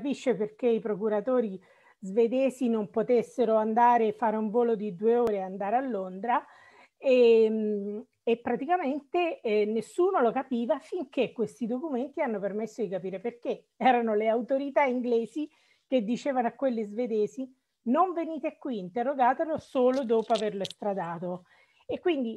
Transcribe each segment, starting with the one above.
capisce perché i procuratori svedesi non potessero andare, fare un volo di due ore e andare a Londra e, ehm, e praticamente eh, nessuno lo capiva finché questi documenti hanno permesso di capire perché erano le autorità inglesi che dicevano a quelli svedesi non venite qui, interrogatelo solo dopo averlo estradato. E quindi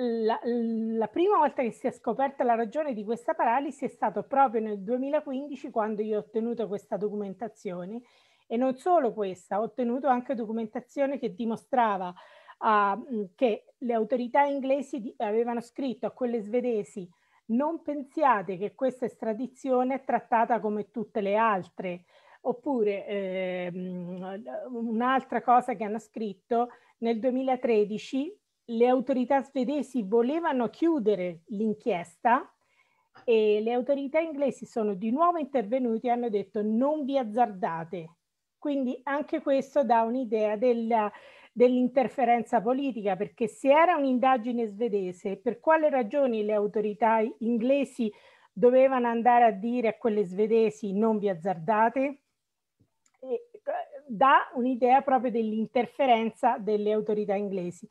la, la, prima volta che si è scoperta la ragione di questa paralisi è stato proprio nel 2015 quando io ho ottenuto questa documentazione e non solo questa, ho ottenuto anche documentazione che dimostrava uh, che le autorità inglesi di, avevano scritto a quelle svedesi non pensiate che questa estradizione è trattata come tutte le altre. Oppure ehm, un'altra cosa che hanno scritto nel 2013 le autorità svedesi volevano chiudere l'inchiesta e le autorità inglesi sono di nuovo intervenute e hanno detto non vi azzardate. Quindi anche questo dà un'idea della, dell'interferenza politica, perché se era un'indagine svedese, per quale ragioni le autorità inglesi dovevano andare a dire a quelle svedesi non vi azzardate? E eh, dà un'idea proprio dell'interferenza delle autorità inglesi.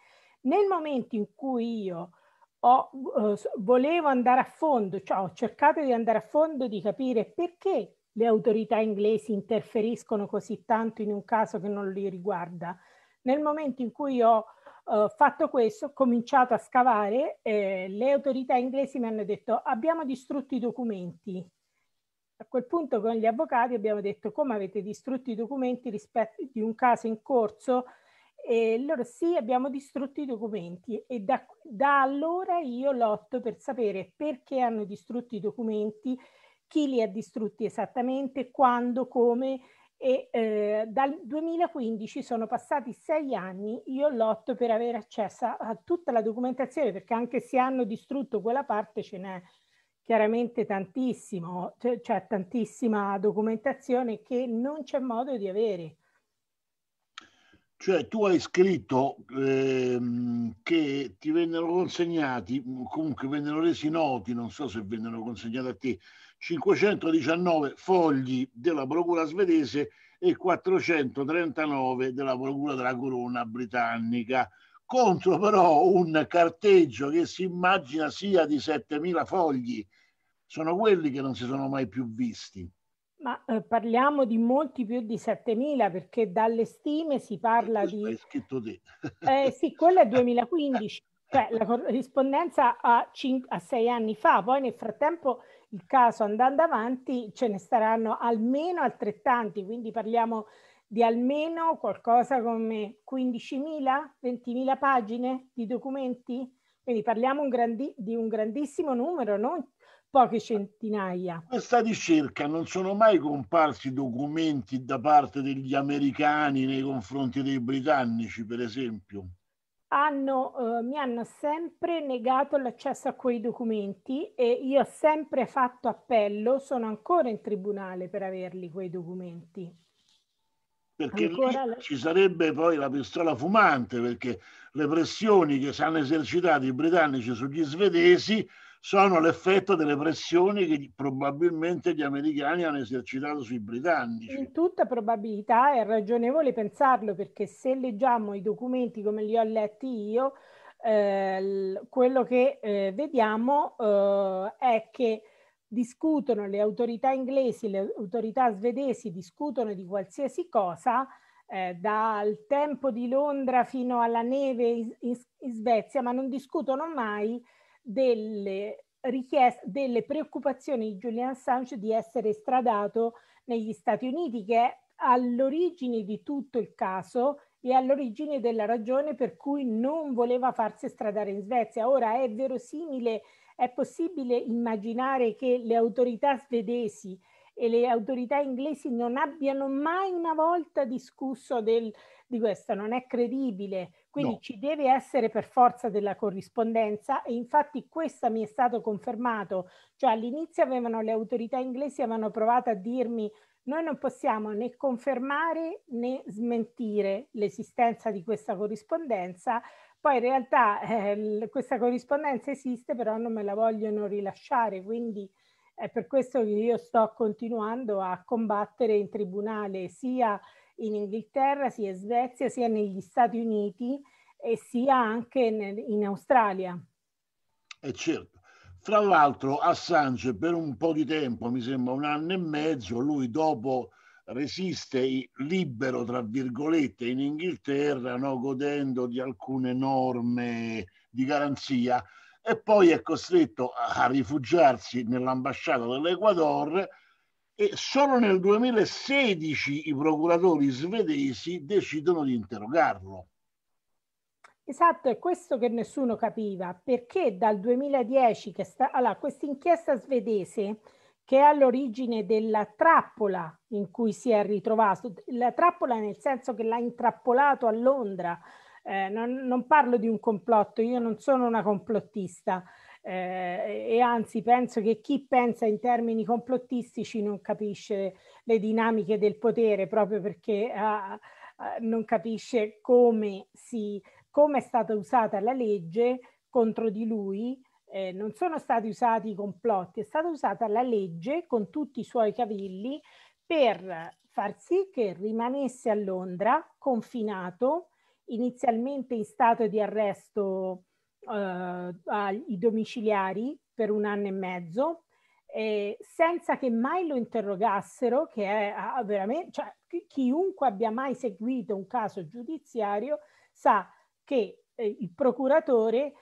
Nel momento in cui io ho, eh, volevo andare a fondo, cioè ho cercato di andare a fondo di capire perché le autorità inglesi interferiscono così tanto in un caso che non li riguarda. Nel momento in cui ho eh, fatto questo, ho cominciato a scavare, eh, le autorità inglesi mi hanno detto abbiamo distrutto i documenti. A quel punto con gli avvocati abbiamo detto come avete distrutto i documenti rispetto di un caso in corso e loro sì, abbiamo distrutto i documenti e da, da allora io lotto per sapere perché hanno distrutto i documenti, chi li ha distrutti esattamente, quando, come, e eh, dal 2015 sono passati sei anni, io lotto per avere accesso a tutta la documentazione perché anche se hanno distrutto quella parte ce n'è chiaramente tantissimo, cioè tantissima documentazione che non c'è modo di avere. Cioè tu hai scritto ehm, che ti vennero consegnati, comunque vennero resi noti, non so se vennero consegnati a te, 519 fogli della Procura svedese e 439 della Procura della Corona britannica, contro però un carteggio che si immagina sia di 7.000 fogli. Sono quelli che non si sono mai più visti. Ma eh, parliamo di molti più di 7.000 perché dalle stime si eh, parla di... Hai scritto te. eh, sì, quella è 2015, cioè la corrispondenza a, cin- a sei anni fa, poi nel frattempo il caso andando avanti ce ne saranno almeno altrettanti, quindi parliamo di almeno qualcosa come 15.000, 20.000 pagine di documenti, quindi parliamo un grandi- di un grandissimo numero, non poche centinaia. questa ricerca non sono mai comparsi documenti da parte degli americani nei confronti dei britannici, per esempio? Hanno, eh, mi hanno sempre negato l'accesso a quei documenti e io ho sempre fatto appello, sono ancora in tribunale per averli quei documenti. Perché la... ci sarebbe poi la pistola fumante, perché le pressioni che si hanno esercitato i britannici sugli svedesi sono l'effetto delle pressioni che probabilmente gli americani hanno esercitato sui britannici. In tutta probabilità è ragionevole pensarlo perché se leggiamo i documenti come li ho letti io, eh, quello che eh, vediamo eh, è che discutono le autorità inglesi, le autorità svedesi discutono di qualsiasi cosa, eh, dal tempo di Londra fino alla neve in, in, in Svezia, ma non discutono mai delle richieste, delle preoccupazioni di Julian Assange di essere estradato negli Stati Uniti, che è all'origine di tutto il caso e all'origine della ragione per cui non voleva farsi estradare in Svezia. Ora è verosimile, è possibile immaginare che le autorità svedesi e le autorità inglesi non abbiano mai una volta discusso del, di questo, non è credibile. Quindi no. ci deve essere per forza della corrispondenza e infatti questo mi è stato confermato, cioè all'inizio avevano le autorità inglesi avevano provato a dirmi noi non possiamo né confermare né smentire l'esistenza di questa corrispondenza, poi in realtà eh, questa corrispondenza esiste però non me la vogliono rilasciare, quindi è eh, per questo che io sto continuando a combattere in tribunale sia in Inghilterra, sia in Svezia, sia negli Stati Uniti e sia anche in Australia. E eh, certo. Fra l'altro Assange per un po' di tempo, mi sembra un anno e mezzo, lui dopo resiste libero, tra virgolette, in Inghilterra, no? godendo di alcune norme di garanzia e poi è costretto a rifugiarsi nell'ambasciata dell'Equador e solo nel 2016 i procuratori svedesi decidono di interrogarlo. Esatto, è questo che nessuno capiva, perché dal 2010 che sta... Allora, questa inchiesta svedese che è all'origine della trappola in cui si è ritrovato, la trappola nel senso che l'ha intrappolato a Londra, eh, non, non, parlo di un complotto, io non sono una complottista, eh, e anzi penso che chi pensa in termini complottistici non capisce le dinamiche del potere proprio perché ah, ah, non capisce come, si, come, è stata usata la legge contro di lui. Eh, non sono stati usati i complotti, è stata usata la legge con tutti i suoi cavilli per far sì che rimanesse a Londra confinato inizialmente in stato di arresto eh, ai domiciliari per un anno e mezzo eh, senza che mai lo interrogassero, che è ah, veramente, cioè, chiunque abbia mai seguito un caso giudiziario sa che eh, il procuratore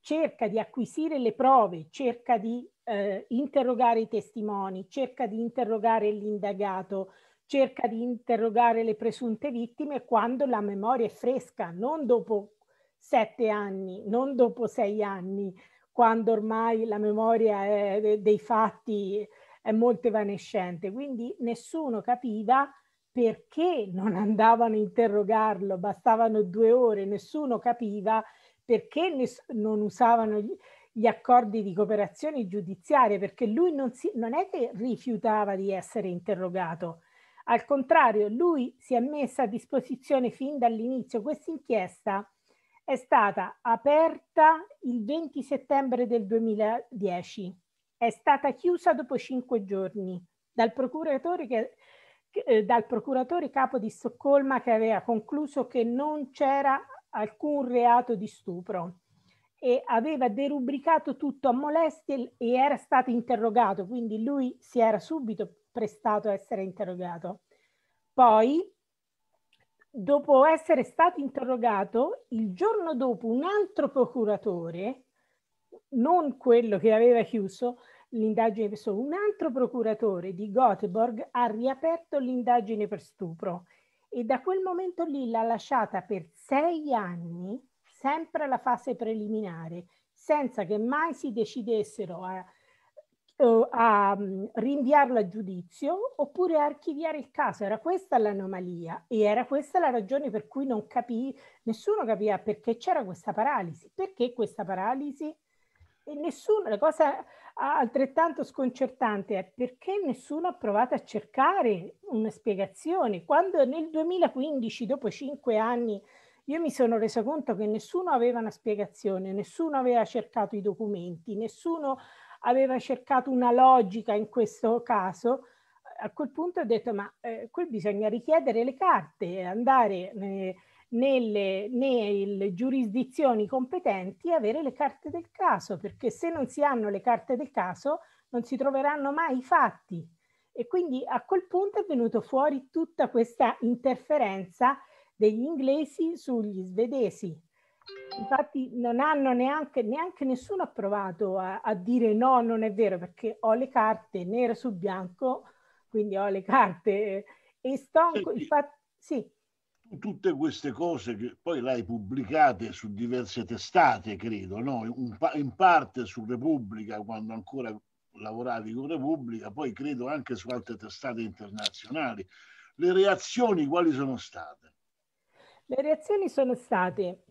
cerca di acquisire le prove, cerca di eh, interrogare i testimoni, cerca di interrogare l'indagato, cerca di interrogare le presunte vittime quando la memoria è fresca, non dopo sette anni, non dopo sei anni, quando ormai la memoria è, dei fatti è molto evanescente. Quindi nessuno capiva perché non andavano a interrogarlo, bastavano due ore, nessuno capiva perché ness- non usavano gli, gli, accordi di cooperazione giudiziaria, perché lui non, si, non è che rifiutava di essere interrogato, al contrario, lui si è messo a disposizione fin dall'inizio. Questa inchiesta è stata aperta il 20 settembre del 2010, è stata chiusa dopo cinque giorni dal procuratore, che, eh, dal procuratore capo di Stoccolma che aveva concluso che non c'era alcun reato di stupro e aveva derubricato tutto a molestie e era stato interrogato, quindi lui si era subito prestato a essere interrogato. Poi dopo essere stato interrogato, il giorno dopo un altro procuratore, non quello che aveva chiuso l'indagine per stupro, un altro procuratore di Göteborg ha riaperto l'indagine per stupro e da quel momento lì l'ha lasciata per sei anni sempre alla fase preliminare, senza che mai si decidessero a eh, a rinviarlo a giudizio oppure a archiviare il caso. Era questa l'anomalia e era questa la ragione per cui non capì, nessuno capiva perché c'era questa paralisi. Perché questa paralisi? E nessuno, la cosa altrettanto sconcertante è perché nessuno ha provato a cercare una spiegazione. Quando nel 2015, dopo cinque anni, io mi sono resa conto che nessuno aveva una spiegazione, nessuno aveva cercato i documenti, nessuno aveva cercato una logica in questo caso, a quel punto ho detto ma eh, qui bisogna richiedere le carte, andare eh, nelle, nelle, giurisdizioni competenti e avere le carte del caso, perché se non si hanno le carte del caso non si troveranno mai i fatti. E quindi a quel punto è venuto fuori tutta questa interferenza degli inglesi sugli svedesi. Infatti non hanno neanche, neanche nessuno ha provato a, a, dire no, non è vero, perché ho le carte nero su bianco, quindi ho le carte eh, e sto... Senti, infatti, sì. Tutte queste cose che poi l'hai pubblicate su diverse testate, credo, no? in, in parte su Repubblica, quando ancora lavoravi con Repubblica, poi credo anche su altre testate internazionali. Le reazioni quali sono state? Le reazioni sono state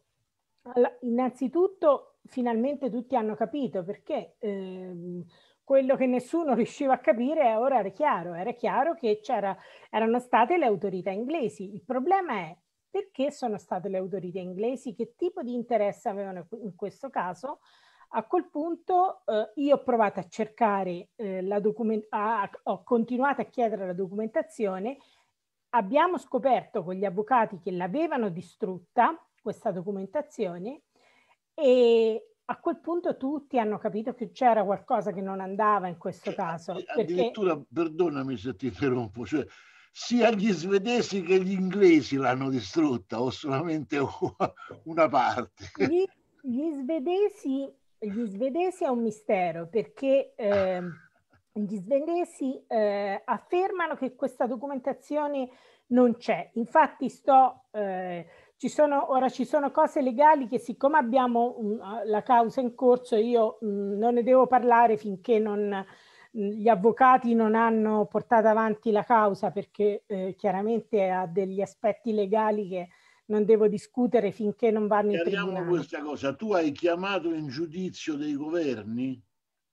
allora, innanzitutto, finalmente tutti hanno capito perché ehm, quello che nessuno riusciva a capire ora era chiaro. Era chiaro che erano state le autorità inglesi. Il problema è perché sono state le autorità inglesi, che tipo di interesse avevano in questo caso. A quel punto eh, io ho provato a cercare eh, la documentazione, ho continuato a chiedere la documentazione, abbiamo scoperto con gli avvocati che l'avevano distrutta, questa documentazione e a quel punto tutti hanno capito che c'era qualcosa che non andava in questo eh, caso. Eh, addirittura, perché... perdonami se ti interrompo, cioè, sia gli svedesi che gli inglesi l'hanno distrutta o solamente una parte. Gli, gli, svedesi, gli svedesi, è un mistero perché eh, gli svedesi eh, affermano che questa documentazione non c'è. Infatti sto... Eh, ci sono, ora ci sono cose legali che siccome abbiamo mh, mm, ah, la causa in corso io mh, mm, non ne devo parlare finché non, mh, mm, gli avvocati non hanno portato avanti la causa perché eh, chiaramente ha degli aspetti legali che non devo discutere finché non vanno in tribunale. questa cosa, tu hai chiamato in giudizio dei governi?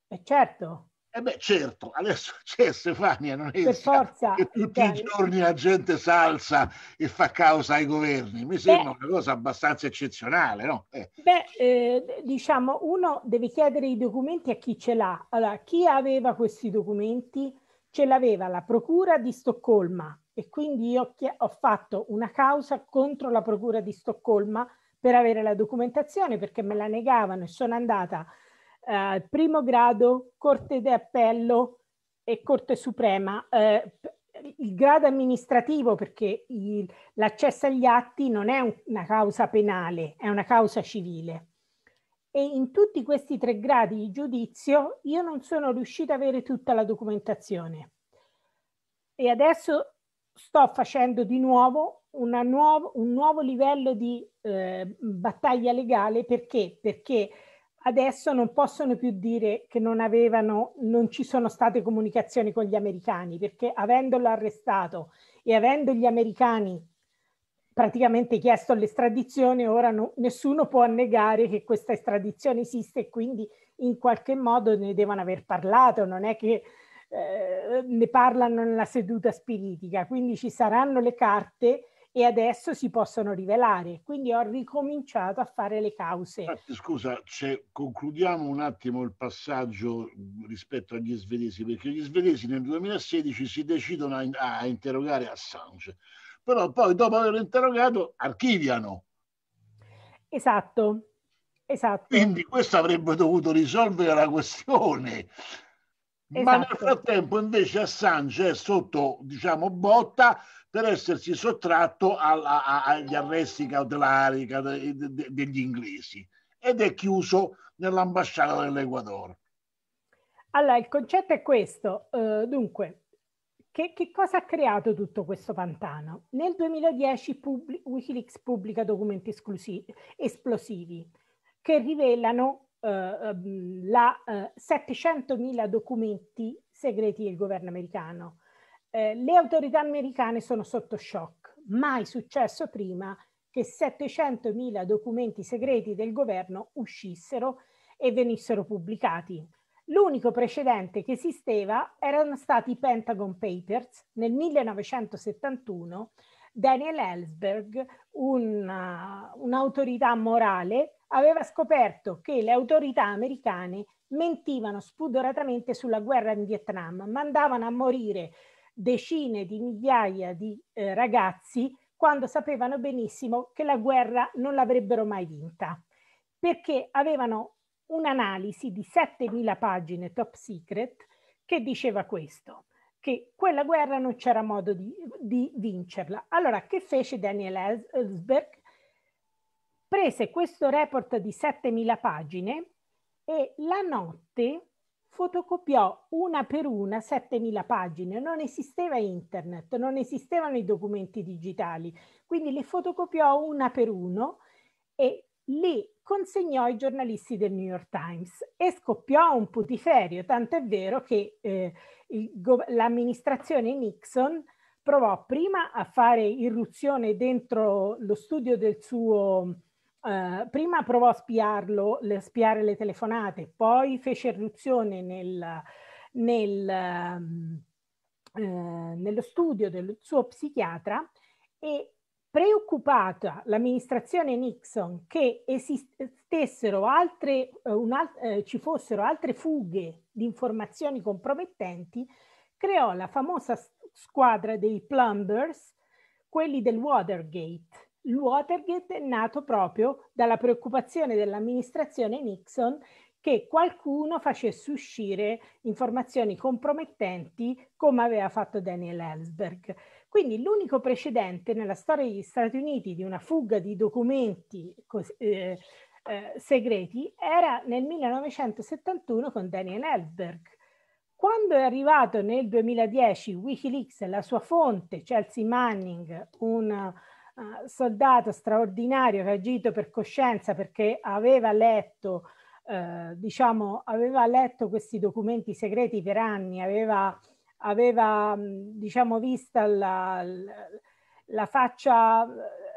Eh certo eh beh, certo, adesso c'è Stefania, non è forza, che tutti cioè, i giorni la gente salsa e fa causa ai governi. Mi beh, sembra una cosa abbastanza eccezionale, no? Eh. Beh, eh, diciamo, uno deve chiedere i documenti a chi ce l'ha. Allora, chi aveva questi documenti? Ce l'aveva la Procura di Stoccolma e quindi io ho fatto una causa contro la Procura di Stoccolma per avere la documentazione perché me la negavano e sono andata eh, primo grado, Corte d'Appello e Corte Suprema. Eh, il grado amministrativo perché il, l'accesso agli atti non è un, una causa penale, è una causa civile. E in tutti questi tre gradi di giudizio io non sono riuscita ad avere tutta la documentazione. E adesso sto facendo di nuovo nuovo, un nuovo livello di eh, battaglia legale perché? Perché adesso non possono più dire che non, avevano, non ci sono state comunicazioni con gli americani, perché avendolo arrestato e avendo gli americani praticamente chiesto l'estradizione, ora no, nessuno può negare che questa estradizione esiste e quindi in qualche modo ne devono aver parlato, non è che eh, ne parlano nella seduta spiritica, quindi ci saranno le carte e adesso si possono rivelare. Quindi ho ricominciato a fare le cause. Scusa, cioè, concludiamo un attimo il passaggio mm, rispetto agli svedesi, perché gli svedesi nel 2016 si decidono a, a interrogare Assange, però poi dopo averlo interrogato archiviano. Esatto, esatto. Quindi questo avrebbe dovuto risolvere la questione. Ma nel esatto. frattempo invece Assange è sotto, diciamo, botta per essersi sottratto alla, a, agli arresti cautelari de, de, degli inglesi ed è chiuso nell'ambasciata dell'Equador. Allora, il concetto è questo. Uh, dunque, che, che, cosa ha creato tutto questo pantano? Nel 2010 pubblic- Wikileaks pubblica documenti esplosivi che rivelano eh, ehm, la, 700.000 eh, documenti segreti del governo americano. Eh, le autorità americane sono sotto shock, mai successo prima che 700.000 documenti segreti del governo uscissero e venissero pubblicati. L'unico precedente che esisteva erano stati i Pentagon Papers nel 1971. Daniel Ellsberg, un'autorità un morale, aveva scoperto che le autorità americane mentivano spudoratamente sulla guerra in Vietnam, mandavano a morire decine di migliaia di eh, ragazzi quando sapevano benissimo che la guerra non l'avrebbero mai vinta, perché avevano un'analisi di 7.000 pagine top secret che diceva questo, che quella guerra non c'era modo di, di vincerla. Allora, che fece Daniel Ellsberg? prese questo report di 7.000 pagine e la notte fotocopiò una per una 7.000 pagine. Non esisteva internet, non esistevano i documenti digitali, quindi le fotocopiò una per uno e le consegnò ai giornalisti del New York Times e scoppiò un putiferio, tant'è vero che eh, l'amministrazione Nixon provò prima a fare irruzione dentro lo studio del suo Ehm, prima provò a spiarlo, le, spiare le telefonate, poi fece irruzione nel, nel, ehm, eh, nello studio del suo psichiatra e preoccupata l'amministrazione Nixon che esistessero altre, eh, alt eh, ci fossero altre fughe di informazioni compromettenti, creò la famosa squadra dei Plumbers, quelli del Watergate, il Watergate è nato proprio dalla preoccupazione dell'amministrazione Nixon che qualcuno facesse uscire informazioni compromettenti come aveva fatto Daniel Ellsberg. Quindi l'unico precedente nella storia degli Stati Uniti di una fuga di documenti eh, eh, segreti era nel 1971 con Daniel Ellsberg. Quando è arrivato nel 2010 Wikileaks la sua fonte, Chelsea Manning, un... Ah, soldato straordinario che ha agito per coscienza perché aveva letto, uh, diciamo, aveva letto questi documenti segreti per anni, aveva, aveva mm, diciamo, vista la, la, faccia,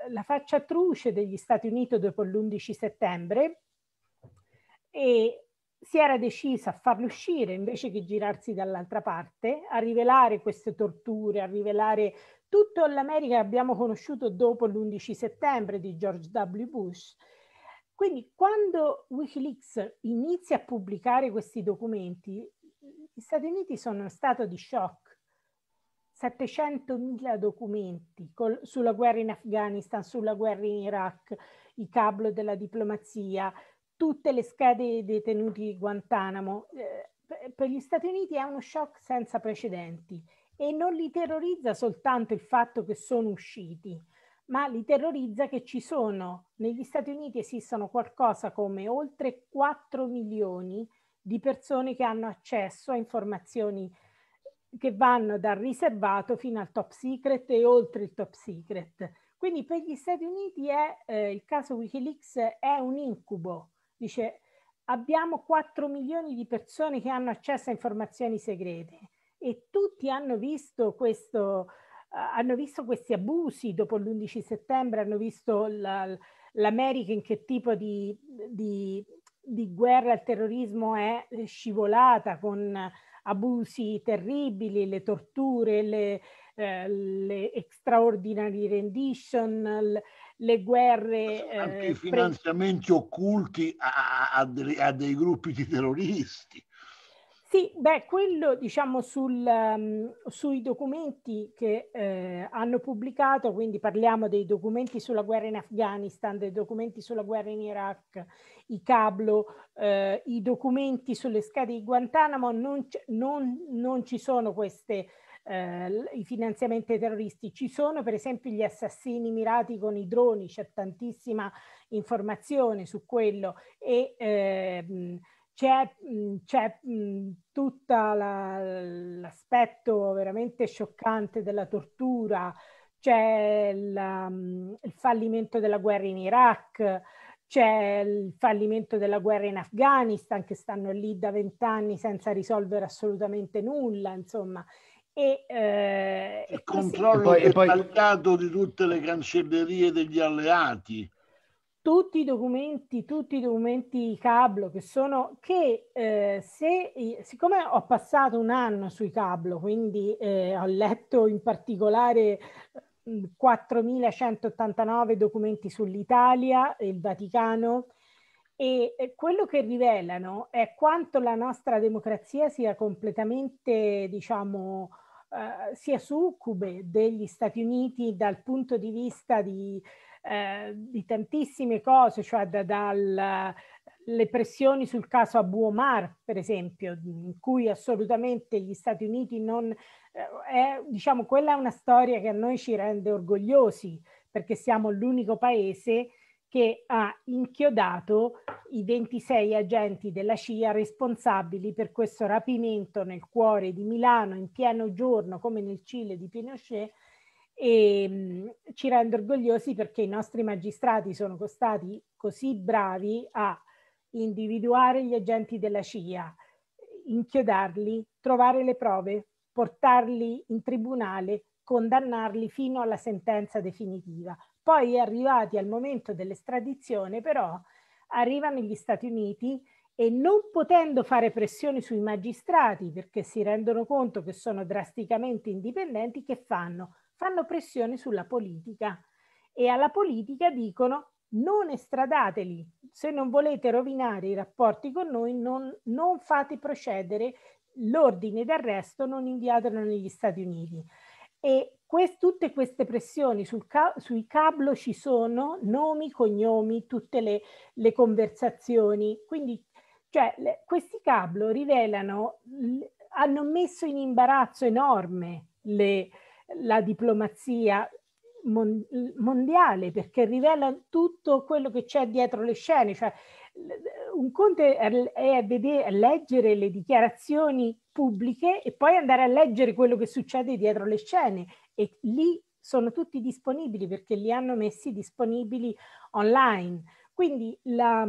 la faccia atroce degli Stati Uniti dopo l'11 settembre e si era deciso a farlo uscire invece che girarsi dall'altra parte, a rivelare queste torture, a rivelare tutto l'America che abbiamo conosciuto dopo l'11 settembre di George W. Bush. Quindi quando Wikileaks inizia a pubblicare questi documenti, gli Stati Uniti sono in stato di shock. 700.000 documenti col, sulla guerra in Afghanistan, sulla guerra in Iraq, i cablo della diplomazia, tutte le schede dei detenuti di Guantanamo. Eh, per gli Stati Uniti è uno shock senza precedenti e non li terrorizza soltanto il fatto che sono usciti, ma li terrorizza che ci sono, negli Stati Uniti esistono qualcosa come oltre 4 milioni di persone che hanno accesso a informazioni che vanno dal riservato fino al top secret e oltre il top secret. Quindi per gli Stati Uniti è, eh, il caso Wikileaks è un incubo. Dice abbiamo 4 milioni di persone che hanno accesso a informazioni segrete e tutti hanno visto questo, eh, hanno visto questi abusi dopo l'11 settembre, hanno visto la, l'America in che tipo di, di, di guerra al terrorismo è scivolata con abusi terribili, le torture, le, eh, le extraordinary rendition, le, le guerre... Eh, Anche i eh, finanziamenti pre- occulti a, a, a, dei, gruppi di terroristi. Sì, beh, quello diciamo sul, um, sui documenti che eh, hanno pubblicato, quindi parliamo dei documenti sulla guerra in Afghanistan, dei documenti sulla guerra in Iraq, i cablo, eh, i documenti sulle scade di Guantanamo, non, non, non ci sono queste, eh, i finanziamenti terroristi, ci sono per esempio gli assassini mirati con i droni, c'è tantissima informazione su quello e... Ehm, c'è, c'è tutto la, l'aspetto veramente scioccante della tortura, c'è il, il, fallimento della guerra in Iraq, c'è il fallimento della guerra in Afghanistan che stanno lì da vent'anni senza risolvere assolutamente nulla, insomma. E, eh, il controllo e poi, dettagliato e poi... di tutte le cancellerie degli alleati tutti i documenti, tutti i documenti cablo che sono che eh, se siccome ho passato un anno sui cablo, quindi eh, ho letto in particolare 4189 mm, documenti sull'Italia e il Vaticano e quello che rivelano è quanto la nostra democrazia sia completamente, diciamo, eh, sia succube degli Stati Uniti dal punto di vista di, eh, di tantissime cose, cioè da, dal, pressioni sul caso Abu Omar, per esempio, in cui assolutamente gli Stati Uniti non... Eh, è, diciamo, quella è una storia che a noi ci rende orgogliosi, perché siamo l'unico paese che ha inchiodato i 26 agenti della CIA responsabili per questo rapimento nel cuore di Milano in pieno giorno, come nel Cile di Pinochet, e ehm, mh, ci rende orgogliosi perché i nostri magistrati sono stati così bravi a individuare gli agenti della CIA, inchiodarli, trovare le prove, portarli in tribunale, condannarli fino alla sentenza definitiva. Poi arrivati al momento dell'estradizione però arrivano gli Stati Uniti e non potendo fare pressioni sui magistrati perché si rendono conto che sono drasticamente indipendenti, che fanno? fanno pressione sulla politica e alla politica dicono non estradateli, se non volete rovinare i rapporti con noi non, non fate procedere l'ordine d'arresto, non inviatelo negli Stati Uniti. E quest, tutte queste pressioni sul ca, sui cablo ci sono, nomi, cognomi, tutte le, le conversazioni, quindi cioè, le, questi cablo rivelano, hanno messo in imbarazzo enorme le, la diplomazia mondiale perché rivela tutto quello che c'è dietro le scene. Cioè, un conto è vedere, leggere le dichiarazioni pubbliche e poi andare a leggere quello che succede dietro le scene e lì sono tutti disponibili perché li hanno messi disponibili online. Quindi la,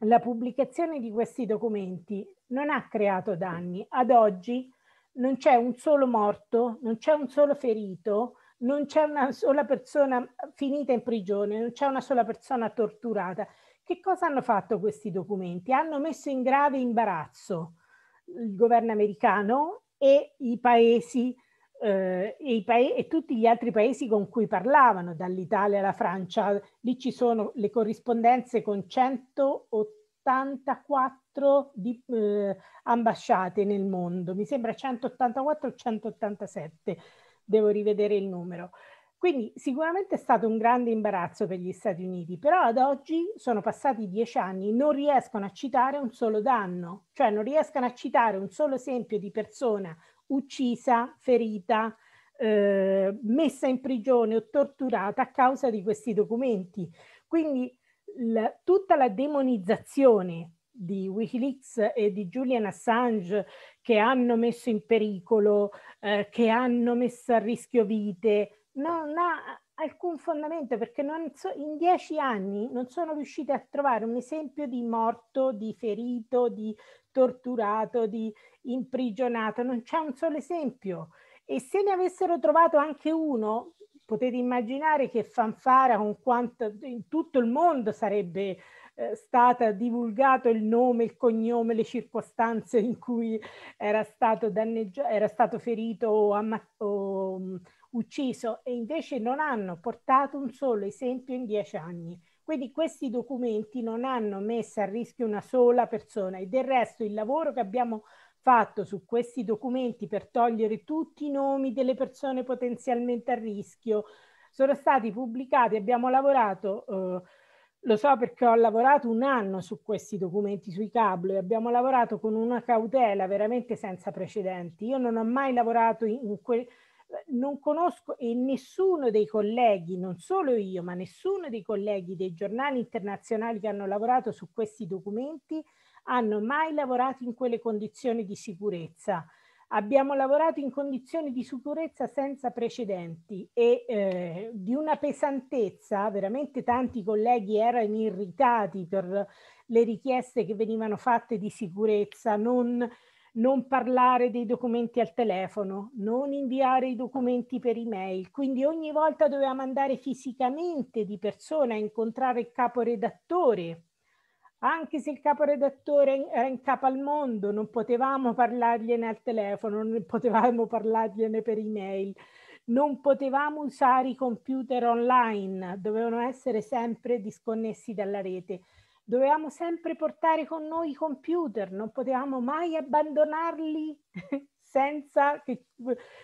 la pubblicazione di questi documenti non ha creato danni. Ad oggi non c'è un solo morto, non c'è un solo ferito, non c'è una sola persona finita in prigione, non c'è una sola persona torturata. Che cosa hanno fatto questi documenti? Hanno messo in grave imbarazzo il governo americano e i paesi eh, e, i pa- e, tutti gli altri paesi con cui parlavano, dall'Italia alla Francia. Lì ci sono le corrispondenze con 184 184 di, eh, ambasciate nel mondo, mi sembra 184 o 187, devo rivedere il numero. Quindi sicuramente è stato un grande imbarazzo per gli Stati Uniti, però ad oggi sono passati dieci anni, non riescono a citare un solo danno, cioè non riescono a citare un solo esempio di persona uccisa, ferita, eh, messa in prigione o torturata a causa di questi documenti. Quindi la, tutta la demonizzazione di Wikileaks e di Julian Assange che hanno messo in pericolo, eh, che hanno messo a rischio vite, non ha alcun fondamento perché non so, in dieci anni non sono riusciti a trovare un esempio di morto, di ferito, di torturato, di imprigionato, non c'è un solo esempio. E se ne avessero trovato anche uno, potete immaginare che fanfara con quanto in tutto il mondo sarebbe eh, stata divulgato il nome, il cognome, le circostanze in cui era stato, danneggia- era stato ferito o, amma- o um, ucciso e invece non hanno portato un solo esempio in dieci anni. Quindi questi documenti non hanno messo a rischio una sola persona e del resto il lavoro che abbiamo fatto su questi documenti per togliere tutti i nomi delle persone potenzialmente a rischio sono stati pubblicati, abbiamo lavorato eh, lo so perché ho lavorato un anno su questi documenti sui cablo e abbiamo lavorato con una cautela veramente senza precedenti. Io non ho mai lavorato in quel non conosco e nessuno dei colleghi, non solo io, ma nessuno dei colleghi dei giornali internazionali che hanno lavorato su questi documenti hanno mai lavorato in quelle condizioni di sicurezza. Abbiamo lavorato in condizioni di sicurezza senza precedenti e eh, di una pesantezza, veramente tanti colleghi erano irritati per le richieste che venivano fatte di sicurezza, non, non parlare dei documenti al telefono, non inviare i documenti per email. Quindi ogni volta dovevamo andare fisicamente di persona a incontrare il caporedattore anche se il caporedattore era in capo al mondo, non potevamo parlargliene al telefono, non potevamo parlargliene per email, non potevamo usare i computer online, dovevano essere sempre disconnessi dalla rete. Dovevamo sempre portare con noi i computer, non potevamo mai abbandonarli senza che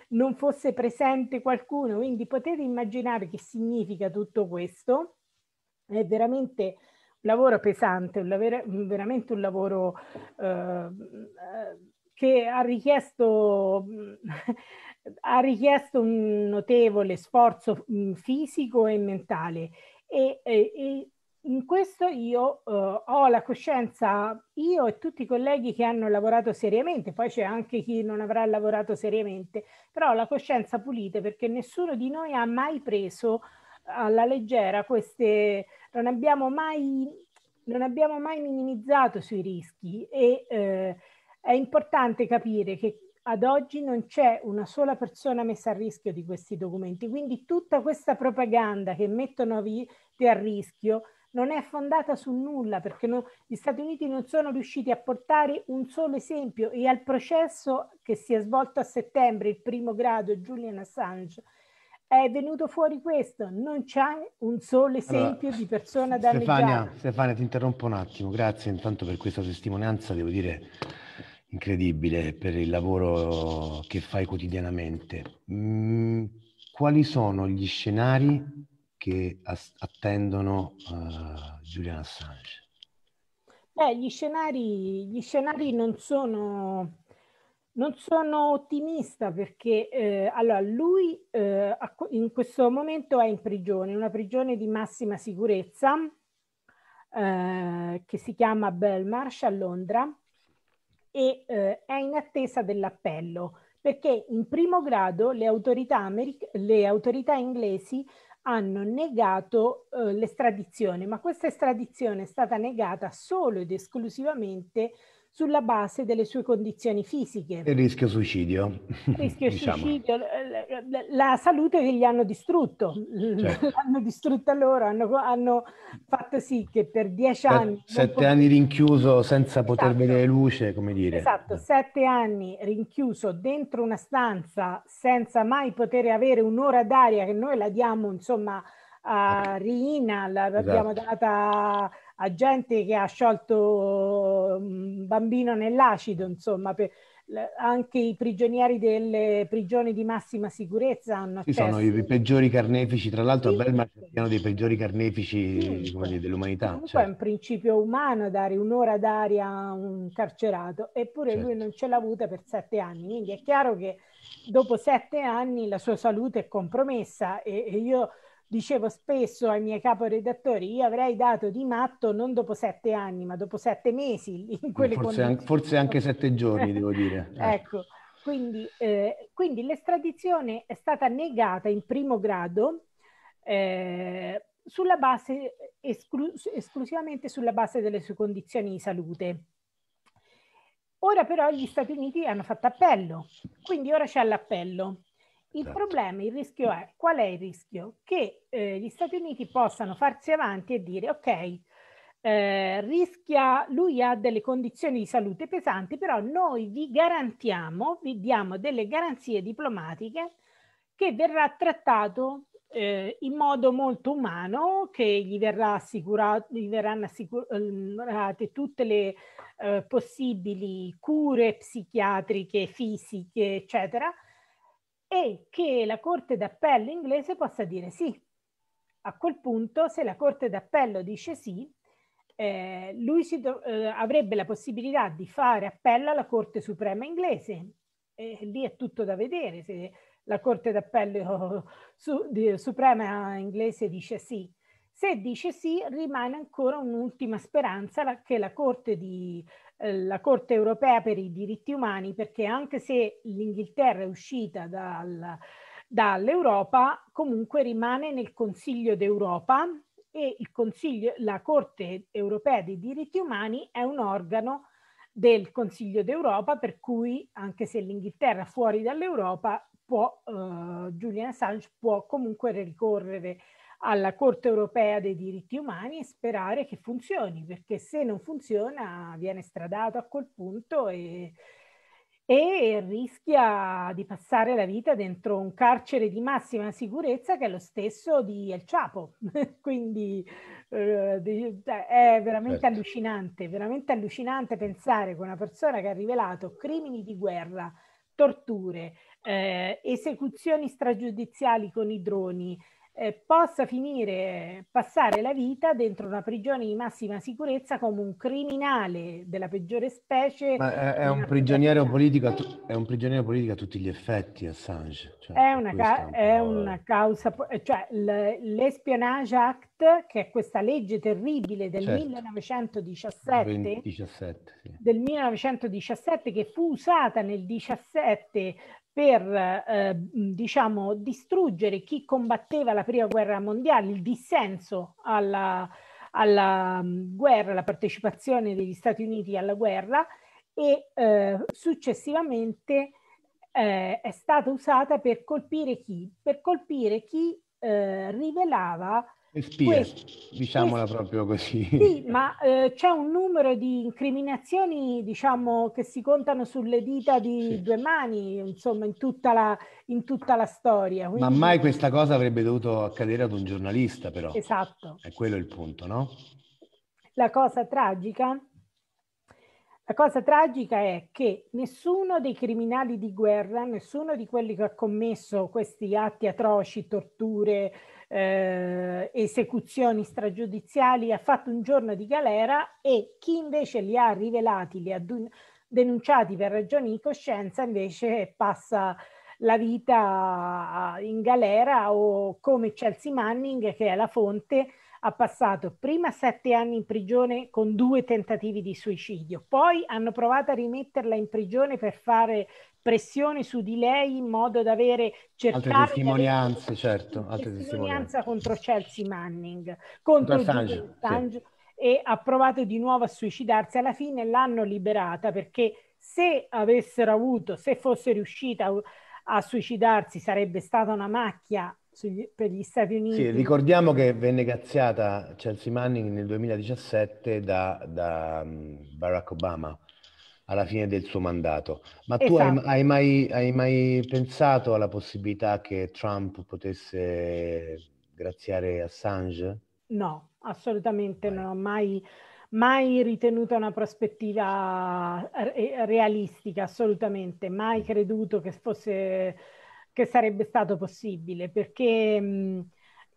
non fosse presente qualcuno. Quindi potete immaginare che significa tutto questo. È veramente lavoro pesante, un lavoro, veramente un lavoro eh, che ha richiesto, ha richiesto, un notevole sforzo mm, fisico e mentale. E, e, e in questo io eh, ho la coscienza, io e tutti i colleghi che hanno lavorato seriamente, poi c'è anche chi non avrà lavorato seriamente, però ho la coscienza pulita perché nessuno di noi ha mai preso alla leggera queste, non abbiamo mai, non abbiamo mai minimizzato sui rischi e eh, è importante capire che ad oggi non c'è una sola persona messa a rischio di questi documenti, quindi tutta questa propaganda che mettono vite a rischio non è fondata su nulla perché no, gli Stati Uniti non sono riusciti a portare un solo esempio e al processo che si è svolto a settembre, il primo grado, Julian Assange, è venuto fuori questo, non c'è un solo esempio allora, di persona da Stefania, Stefania, ti interrompo un attimo, grazie intanto per questa testimonianza, devo dire incredibile, per il lavoro che fai quotidianamente. Mm, quali sono gli scenari che as- attendono uh, Julian Assange? Beh, gli scenari, gli scenari non sono non sono ottimista perché eh, allora, lui eh, in questo momento è in prigione, una prigione di massima sicurezza eh, che si chiama Belmarsh a Londra e eh, è in attesa dell'appello perché in primo grado le autorità, americ- le autorità inglesi hanno negato eh, l'estradizione, ma questa estradizione è stata negata solo ed esclusivamente sulla base delle sue condizioni fisiche. Il rischio suicidio. Il rischio diciamo. suicidio, la salute che gli hanno distrutto, certo. Cioè. l'hanno distrutta loro, hanno, hanno, fatto sì che per dieci anni... Sette pot- anni rinchiuso senza esatto. poter vedere luce, come dire. Esatto, sette anni rinchiuso dentro una stanza senza mai poter avere un'ora d'aria che noi la diamo, insomma, a Rina, l'abbiamo esatto. data a gente che ha sciolto un mm, bambino nell'acido, insomma, per, anche i prigionieri delle prigioni di massima sicurezza hanno sì, sono i peggiori carnefici, tra l'altro sì. Belmar è uno dei peggiori carnefici sì. dell'umanità. Comunque certo. è un principio umano dare un'ora d'aria a un carcerato, eppure certo. lui non ce l'ha avuta per sette anni, quindi è chiaro che dopo sette anni la sua salute è compromessa e, e io dicevo spesso ai miei caporedattori, io avrei dato di matto non dopo sette anni, ma dopo sette mesi. In quelle forse, anche, forse anche sette giorni, devo dire. ecco, quindi, eh, quindi, l'estradizione è stata negata in primo grado eh, sulla base, esclu- esclusivamente sulla base delle sue condizioni di salute. Ora però gli Stati Uniti hanno fatto appello, quindi ora c'è l'appello. Il certo. problema, il rischio è, qual è il rischio? Che eh, gli Stati Uniti possano farsi avanti e dire ok, eh, rischia, lui ha delle condizioni di salute pesanti, però noi vi garantiamo, vi diamo delle garanzie diplomatiche che verrà trattato eh, in modo molto umano, che gli, verrà assicurato, gli verranno assicurate tutte le eh, possibili cure psichiatriche, fisiche, eccetera, e che la Corte d'Appello inglese possa dire sì. A quel punto, se la Corte d'Appello dice sì, eh, lui do- eh, avrebbe la possibilità di fare appello alla Corte Suprema inglese. E lì è tutto da vedere se la Corte d'Appello su- di- Suprema inglese dice sì. Se dice sì, rimane ancora un'ultima speranza la- che la Corte di eh, la Corte europea per i diritti umani perché anche se l'Inghilterra è uscita dal, dall'Europa, comunque rimane nel Consiglio d'Europa e il Consiglio, la Corte europea dei diritti umani è un organo del Consiglio d'Europa per cui anche se l'Inghilterra è fuori dall'Europa può, eh, Julian Assange può comunque ricorrere alla Corte europea dei diritti umani e sperare che funzioni, perché se non funziona viene stradato a quel punto e, e rischia di passare la vita dentro un carcere di massima sicurezza che è lo stesso di El Chapo. Quindi eh, cioè, è veramente certo. allucinante, veramente allucinante pensare che una persona che ha rivelato crimini di guerra, torture, eh, esecuzioni stragiudiziali con i droni, eh, possa finire, passare la vita dentro una prigione di massima sicurezza come un criminale della peggiore specie. Ma è, è un, prigioniero politico a è un prigioniero politico a tutti gli effetti, Assange. Cioè, è, una ca- è, una, causa, eh, cioè l- l'Espionage Act, che è questa legge terribile del certo. 1917, 17, sì. del 1917 che fu usata nel 17 per eh, diciamo, distruggere chi combatteva la prima guerra mondiale, il dissenso alla, alla guerra, la partecipazione degli Stati Uniti alla guerra e eh, successivamente eh, è stata usata per colpire chi? Per colpire chi eh, rivelava spie, diciamola questo, proprio così. Sì, ma eh, c'è un numero di incriminazioni, diciamo, che si contano sulle dita di sì. due mani, insomma, in tutta la, in tutta la storia. Quindi... Ma mai questa cosa avrebbe dovuto accadere ad un giornalista, però. Esatto. È quello il punto, no? La cosa tragica la cosa tragica è che nessuno dei criminali di guerra, nessuno di quelli che ha commesso questi atti atroci, torture, eh, esecuzioni stragiudiziali, ha fatto un giorno di galera e chi invece li ha rivelati, li ha denunciati per ragioni di coscienza invece passa la vita in galera o come Chelsea Manning che è la fonte ha passato prima sette anni in prigione con due tentativi di suicidio, poi hanno provato a rimetterla in prigione per fare pressioni su di lei in modo da avere cercate testimonianze, certo, altre testimonianze contro Chelsea Manning, contro Assange, Assange sì. e ha provato di nuovo a suicidarsi. Alla fine l'hanno liberata perché se avessero avuto, se fosse riuscita a, a suicidarsi, sarebbe stata una macchia sugli, per gli Stati Uniti. Sì, ricordiamo che venne cazziata Chelsea Manning nel 2017 da, da Barack Obama alla fine del suo mandato. Ma esatto. tu hai, esatto. hai, mai, hai mai pensato alla possibilità che Trump potesse graziare Assange? No, assolutamente Beh. non ho mai, mai ritenuto una prospettiva eh, realistica, assolutamente, mai mm. creduto che fosse che sarebbe stato possibile, perché mh, mm,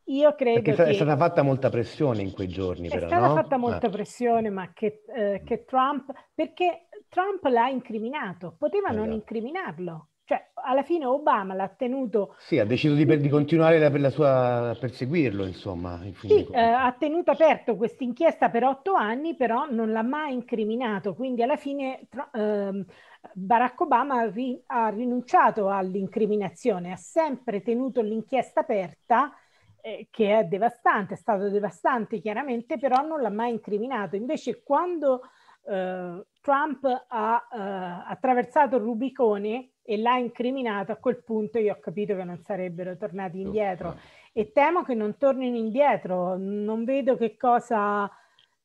io credo Perché è stata fatta molta pressione in quei giorni, è però. È stata no? fatta molta ah. pressione, ma che, eh, che, Trump. Perché Trump l'ha incriminato, poteva esatto. non incriminarlo. Cioè, alla fine Obama l'ha tenuto. Sì, ha deciso di, per, di continuare la, per la sua, a perseguirlo, insomma. In sì, eh, ha tenuto aperto questa inchiesta per otto anni, però non l'ha mai incriminato. Quindi alla fine eh, Barack Obama ri, ha rinunciato all'incriminazione, ha sempre tenuto l'inchiesta aperta eh, che è devastante, è stato devastante chiaramente, però non l'ha mai incriminato. Invece quando eh, Trump ha eh, attraversato Rubicone e l'ha incriminato, a quel punto io ho capito che non sarebbero tornati indietro e temo che non tornino indietro, non vedo che cosa,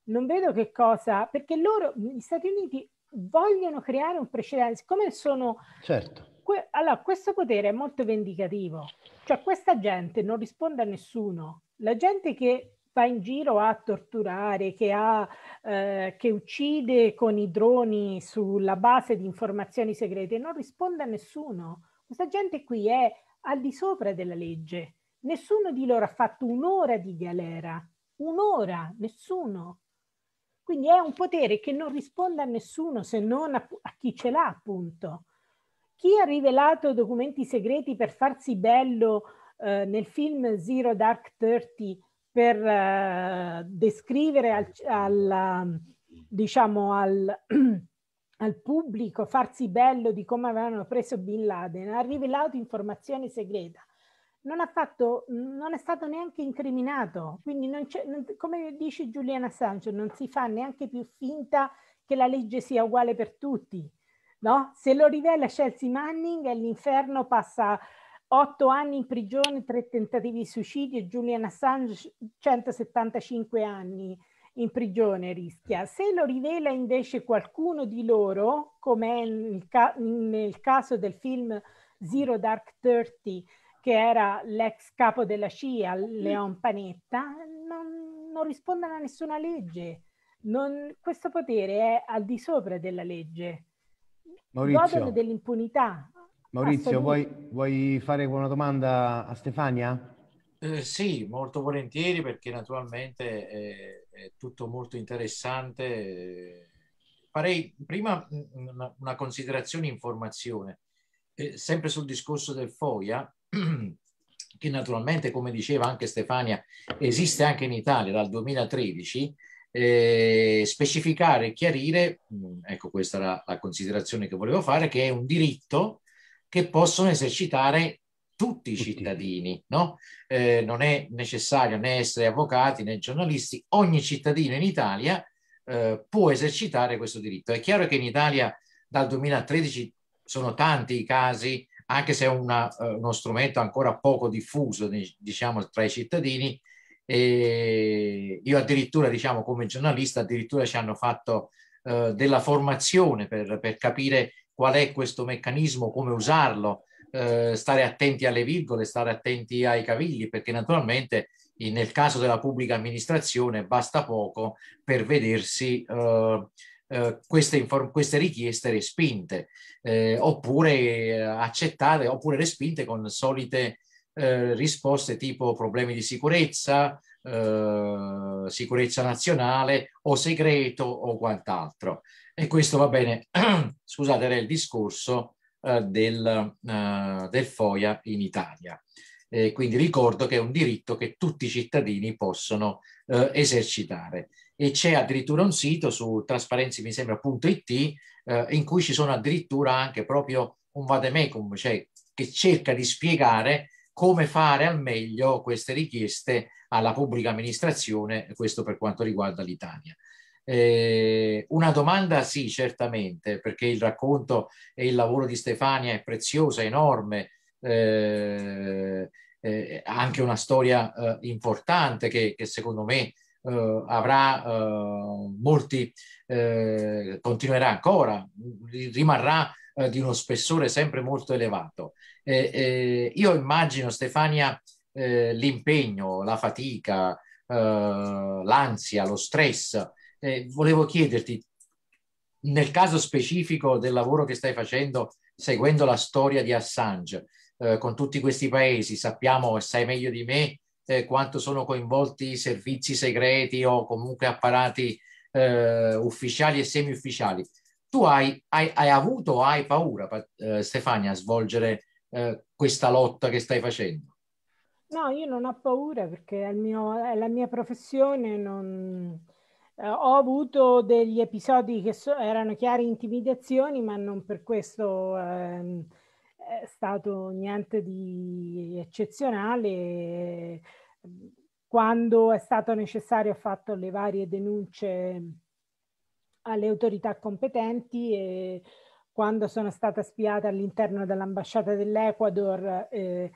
non vedo che cosa, perché loro, gli Stati Uniti vogliono creare un precedente, siccome sono... Certo. Que- allora, questo potere è molto vendicativo, cioè questa gente non risponde a nessuno. La gente che va in giro a torturare, che, ha, eh, che uccide con i droni sulla base di informazioni segrete, non risponde a nessuno. Questa gente qui è al di sopra della legge. Nessuno di loro ha fatto un'ora di galera, un'ora, nessuno. Quindi è un potere che non risponde a nessuno se non a, a chi ce l'ha, appunto. Chi ha rivelato documenti segreti per farsi bello eh, nel film Zero Dark Thirty per eh, descrivere al, al, um, diciamo al, al pubblico, farsi bello di come avevano preso Bin Laden, ha rivelato informazione segreta non, ha fatto, non è stato neanche incriminato. Quindi, non non, come dice Giuliana Sancho, non si fa neanche più finta che la legge sia uguale per tutti no? Se lo rivela Chelsea Manning è l'inferno, passa otto anni in prigione, tre tentativi di suicidio e Julian Assange 175 anni in prigione rischia. Se lo rivela invece qualcuno di loro, come nel, ca- nel caso del film Zero Dark Thirty, che era l'ex capo della CIA, mm. Leon Panetta, non, non rispondono a nessuna legge. Non, questo potere è al di sopra della legge. Maurizio. godono dell'impunità. Maurizio, vuoi, vuoi, fare una domanda a Stefania? Eh, sì, molto volentieri perché naturalmente è, è tutto molto interessante. Farei prima una, una considerazione informazione, eh, sempre sul discorso del FOIA, che naturalmente, come diceva anche Stefania, esiste anche in Italia dal 2013 eh, specificare e chiarire, mm, ecco questa era la, considerazione che volevo fare, che è un diritto che possono esercitare tutti i cittadini, no? eh, non è necessario né essere avvocati né giornalisti, ogni cittadino in Italia eh, può esercitare questo diritto. È chiaro che in Italia dal 2013 sono tanti i casi, anche se è una, eh, uno strumento ancora poco diffuso diciamo, tra i cittadini, e io addirittura, diciamo, come giornalista, addirittura ci hanno fatto eh, della formazione per, per, capire qual è questo meccanismo, come usarlo, eh, stare attenti alle virgole, stare attenti ai cavilli, perché naturalmente nel caso della pubblica amministrazione basta poco per vedersi eh, eh, queste, inform- queste, richieste respinte eh, oppure eh, accettate oppure respinte con solite eh, risposte tipo problemi di sicurezza, eh, sicurezza nazionale o segreto o quant'altro. E questo va bene, scusate, era il discorso eh, del, eh, del FOIA in Italia. E quindi ricordo che è un diritto che tutti i cittadini possono eh, esercitare. E c'è addirittura un sito su trasparenzi, mi sembra.it, eh, in cui ci sono addirittura anche proprio un vademecum, cioè che cerca di spiegare come fare al meglio queste richieste alla pubblica amministrazione, questo per quanto riguarda l'Italia. Eh, una domanda sì, certamente, perché il racconto e il lavoro di Stefania è prezioso, enorme, eh, eh, anche una storia eh, importante che, che, secondo me eh, avrà eh, molti, continuerà ancora, rimarrà di uno spessore sempre molto elevato. Eh, eh, io immagino, Stefania, eh, l'impegno, la fatica, eh, l'ansia, lo stress. Eh, volevo chiederti, nel caso specifico del lavoro che stai facendo, seguendo la storia di Assange, eh, con tutti questi paesi, sappiamo e sai meglio di me quanto sono coinvolti i servizi segreti o comunque apparati ufficiali e semi-ufficiali tu hai, hai, hai avuto o hai paura, eh, Stefania, a svolgere eh, questa lotta che stai facendo? No, io non ho paura perché è, mio, è la mia professione, non... eh, ho avuto degli episodi che so, erano chiare intimidazioni, ma non per questo eh, è stato niente di eccezionale. Quando è stato necessario ho fatto le varie denunce alle autorità competenti e quando sono stata spiata all'interno dell'ambasciata dell'Ecuador eh,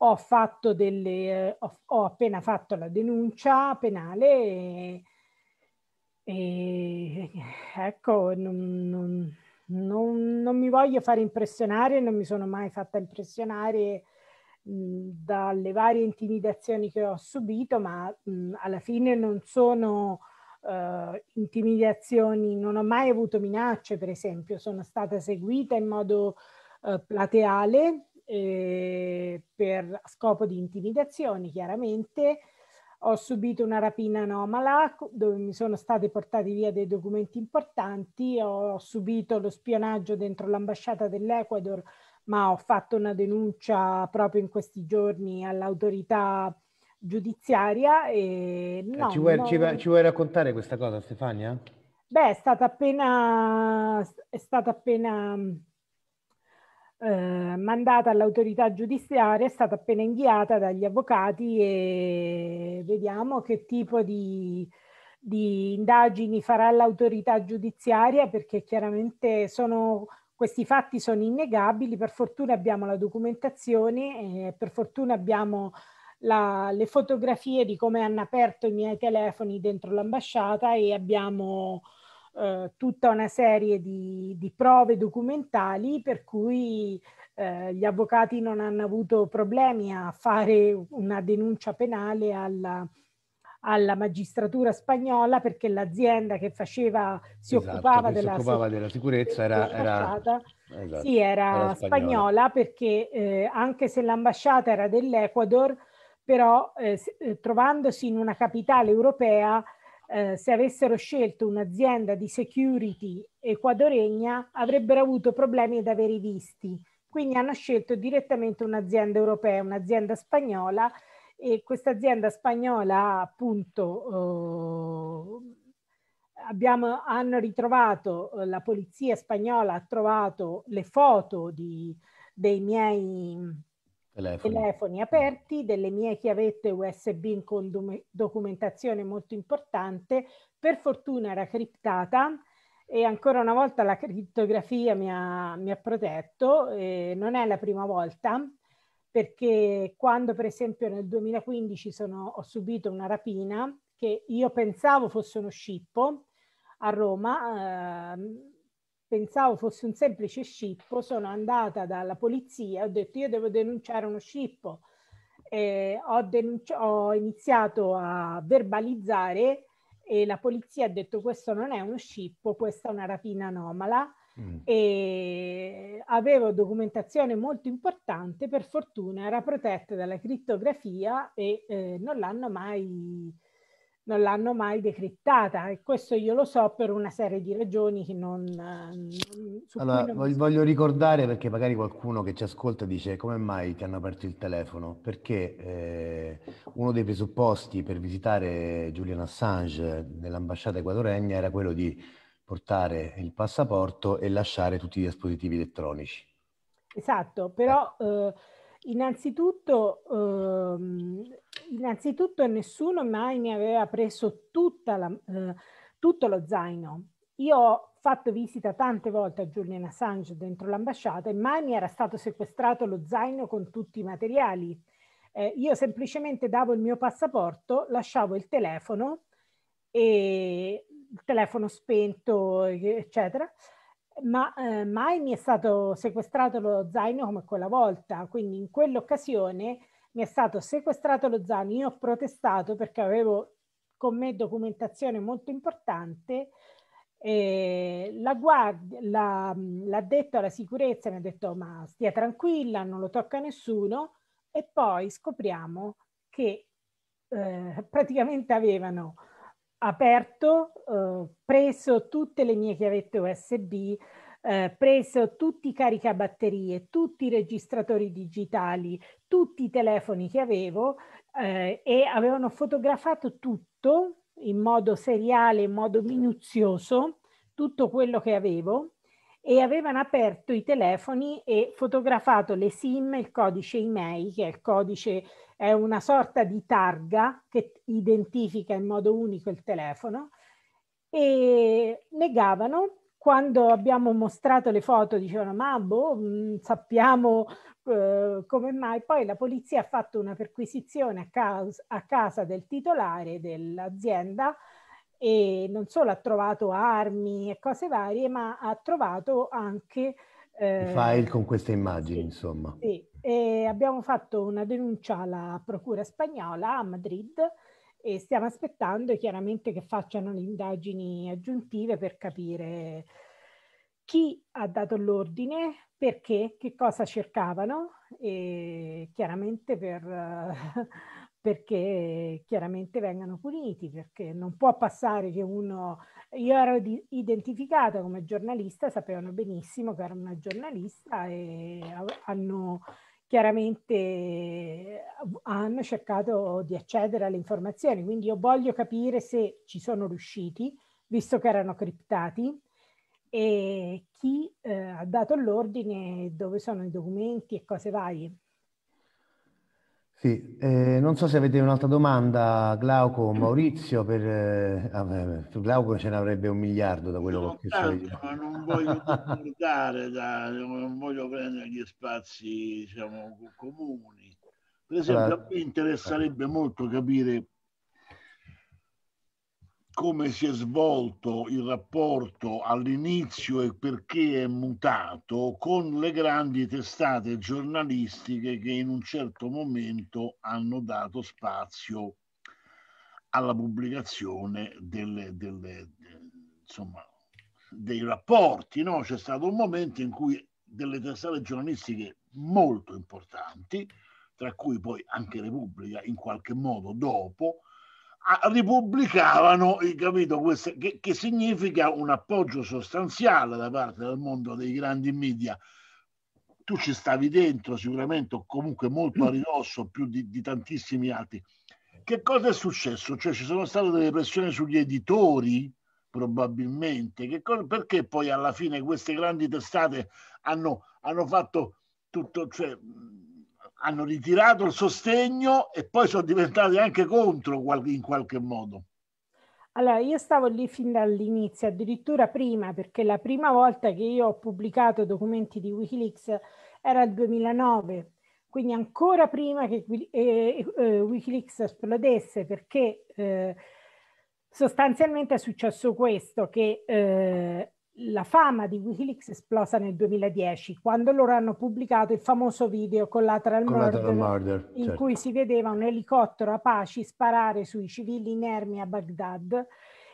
ho, fatto delle, eh, ho, ho, appena fatto la denuncia penale e, e ecco, non, non, non, non, mi voglio far impressionare, non mi sono mai fatta impressionare mh, dalle varie intimidazioni che ho subito, ma mh, alla fine non sono eh, intimidazioni, non ho mai avuto minacce per esempio, sono stata seguita in modo eh, plateale eh, per scopo di intimidazioni chiaramente, ho subito una rapina anomala dove mi sono stati portati via dei documenti importanti, ho subito lo spionaggio dentro l'ambasciata dell'Ecuador, ma ho fatto una denuncia proprio in questi giorni all'autorità giudiziaria. E eh, no, ci, vuoi, no... ci, ci, vuoi, raccontare questa cosa Stefania? Beh, è stata appena, è stata appena eh, mandata all'autorità giudiziaria, è stata appena inviata dagli avvocati e vediamo che tipo di, di indagini farà l'autorità giudiziaria perché chiaramente sono questi fatti sono innegabili, per fortuna abbiamo la documentazione, e per fortuna abbiamo la, le fotografie di come hanno aperto i miei telefoni dentro l'ambasciata e abbiamo eh, tutta una serie di, di, prove documentali per cui eh, gli avvocati non hanno avuto problemi a fare una denuncia penale alla, alla magistratura spagnola perché l'azienda che faceva si esatto, occupava, della, si occupava sic- della, sicurezza era, era, esatto, sì, era, era spagnola. spagnola perché eh, anche se l'ambasciata era dell'Ecuador però eh, eh, trovandosi in una capitale europea, eh, se avessero scelto un'azienda di security equadoregna, avrebbero avuto problemi ad avere i visti. Quindi hanno scelto direttamente un'azienda europea, un'azienda spagnola, e questa azienda spagnola appunto eh, abbiamo, hanno ritrovato, eh, la polizia spagnola ha trovato le foto di, dei miei telefoni. telefoni aperti, delle mie chiavette USB con do- documentazione molto importante, per fortuna era criptata e ancora una volta la criptografia mi ha, mi ha protetto, eh, non è la prima volta perché quando per esempio nel 2015 sono, ho subito una rapina che io pensavo fosse uno scippo a Roma, eh, pensavo fosse un semplice scippo, sono andata dalla polizia, ho detto io devo denunciare uno scippo. Eh, ho, denunci- ho iniziato a verbalizzare e la polizia ha detto questo non è uno scippo, questa è una rapina anomala. Mm. E avevo documentazione molto importante, per fortuna era protetta dalla crittografia e eh, non l'hanno mai non l'hanno mai decrittata e questo io lo so per una serie di ragioni che non... Su allora, non voglio, voglio ricordare perché magari qualcuno che ci ascolta dice come mai ti hanno aperto il telefono? Perché eh, uno dei presupposti per visitare Julian Assange nell'ambasciata equadoregna era quello di portare il passaporto e lasciare tutti i dispositivi elettronici. Esatto, però eh, eh innanzitutto... Eh, innanzitutto nessuno mai mi aveva preso la, eh, tutto lo zaino. Io ho fatto visita tante volte a Julian Assange dentro l'ambasciata e mai mi era stato sequestrato lo zaino con tutti i materiali. Eh, io semplicemente davo il mio passaporto, lasciavo il telefono e il telefono spento, eccetera, ma eh, mai mi è stato sequestrato lo zaino come quella volta. Quindi in quell'occasione mi è stato sequestrato lo zaino, io ho protestato perché avevo con me documentazione molto importante, eh, la guardia, la, l'ha detto alla sicurezza, mi ha detto ma stia tranquilla, non lo tocca nessuno e poi scopriamo che eh, praticamente avevano aperto, eh, preso tutte le mie chiavette USB, eh, preso tutti i caricabatterie, tutti i registratori digitali, tutti i telefoni che avevo eh, e avevano fotografato tutto in modo seriale, in modo minuzioso, tutto quello che avevo e avevano aperto i telefoni e fotografato le SIM, il codice email, che è il codice, è una sorta di targa che identifica in modo unico il telefono, e negavano quando abbiamo mostrato le foto dicevano ma boh, mm, sappiamo eh, come mai. Poi la polizia ha fatto una perquisizione a, cas- a casa del titolare dell'azienda e non solo ha trovato armi e cose varie, ma ha trovato anche... Eh, file con queste immagini, sì, insomma. Sì, e abbiamo fatto una denuncia alla Procura spagnola a Madrid e stiamo aspettando chiaramente che facciano le indagini aggiuntive per capire chi ha dato l'ordine, perché, che cosa cercavano e chiaramente per, perché chiaramente vengano puniti, perché non può passare che uno... Io ero di, identificata come giornalista, sapevano benissimo che ero una giornalista e hanno chiaramente eh, hanno cercato di accedere alle informazioni, quindi io voglio capire se ci sono riusciti, visto che erano criptati, e chi eh, ha dato l'ordine, dove sono i documenti e cose varie. Sì, eh, non so se avete un'altra domanda, Glauco o Maurizio, per, eh, per Glauco ce n'avrebbe un miliardo da quello che ho io. Ma non voglio dare, da, non voglio prendere gli spazi diciamo, comuni. Per esempio, allora, a me interesserebbe molto capire come si è svolto il rapporto all'inizio e perché è mutato con le grandi testate giornalistiche che in un certo momento hanno dato spazio alla pubblicazione delle, delle, insomma, dei rapporti. No? C'è stato un momento in cui delle testate giornalistiche molto importanti, tra cui poi anche Repubblica in qualche modo dopo, ripubblicavano, capito, questo, che, che, significa un appoggio sostanziale da parte del mondo dei grandi media. Tu ci stavi dentro sicuramente, o comunque molto a mm. ridosso, più di, di tantissimi altri. Che cosa è successo? Cioè ci sono state delle pressioni sugli editori, probabilmente, che cosa, perché poi alla fine queste grandi testate hanno, hanno fatto tutto... Cioè, hanno ritirato il sostegno e poi sono diventati anche contro in qualche modo. Allora, io stavo lì fin dall'inizio, addirittura prima, perché la prima volta che io ho pubblicato documenti di Wikileaks era il 2009, quindi ancora prima che eh, eh, Wikileaks esplodesse, perché eh, sostanzialmente è successo questo, che eh, la fama di Wikileaks esplosa nel 2010, quando loro hanno pubblicato il famoso video Collateral, Collateral Murder, Murder, in certo. cui si vedeva un elicottero Apache sparare sui civili inermi a Baghdad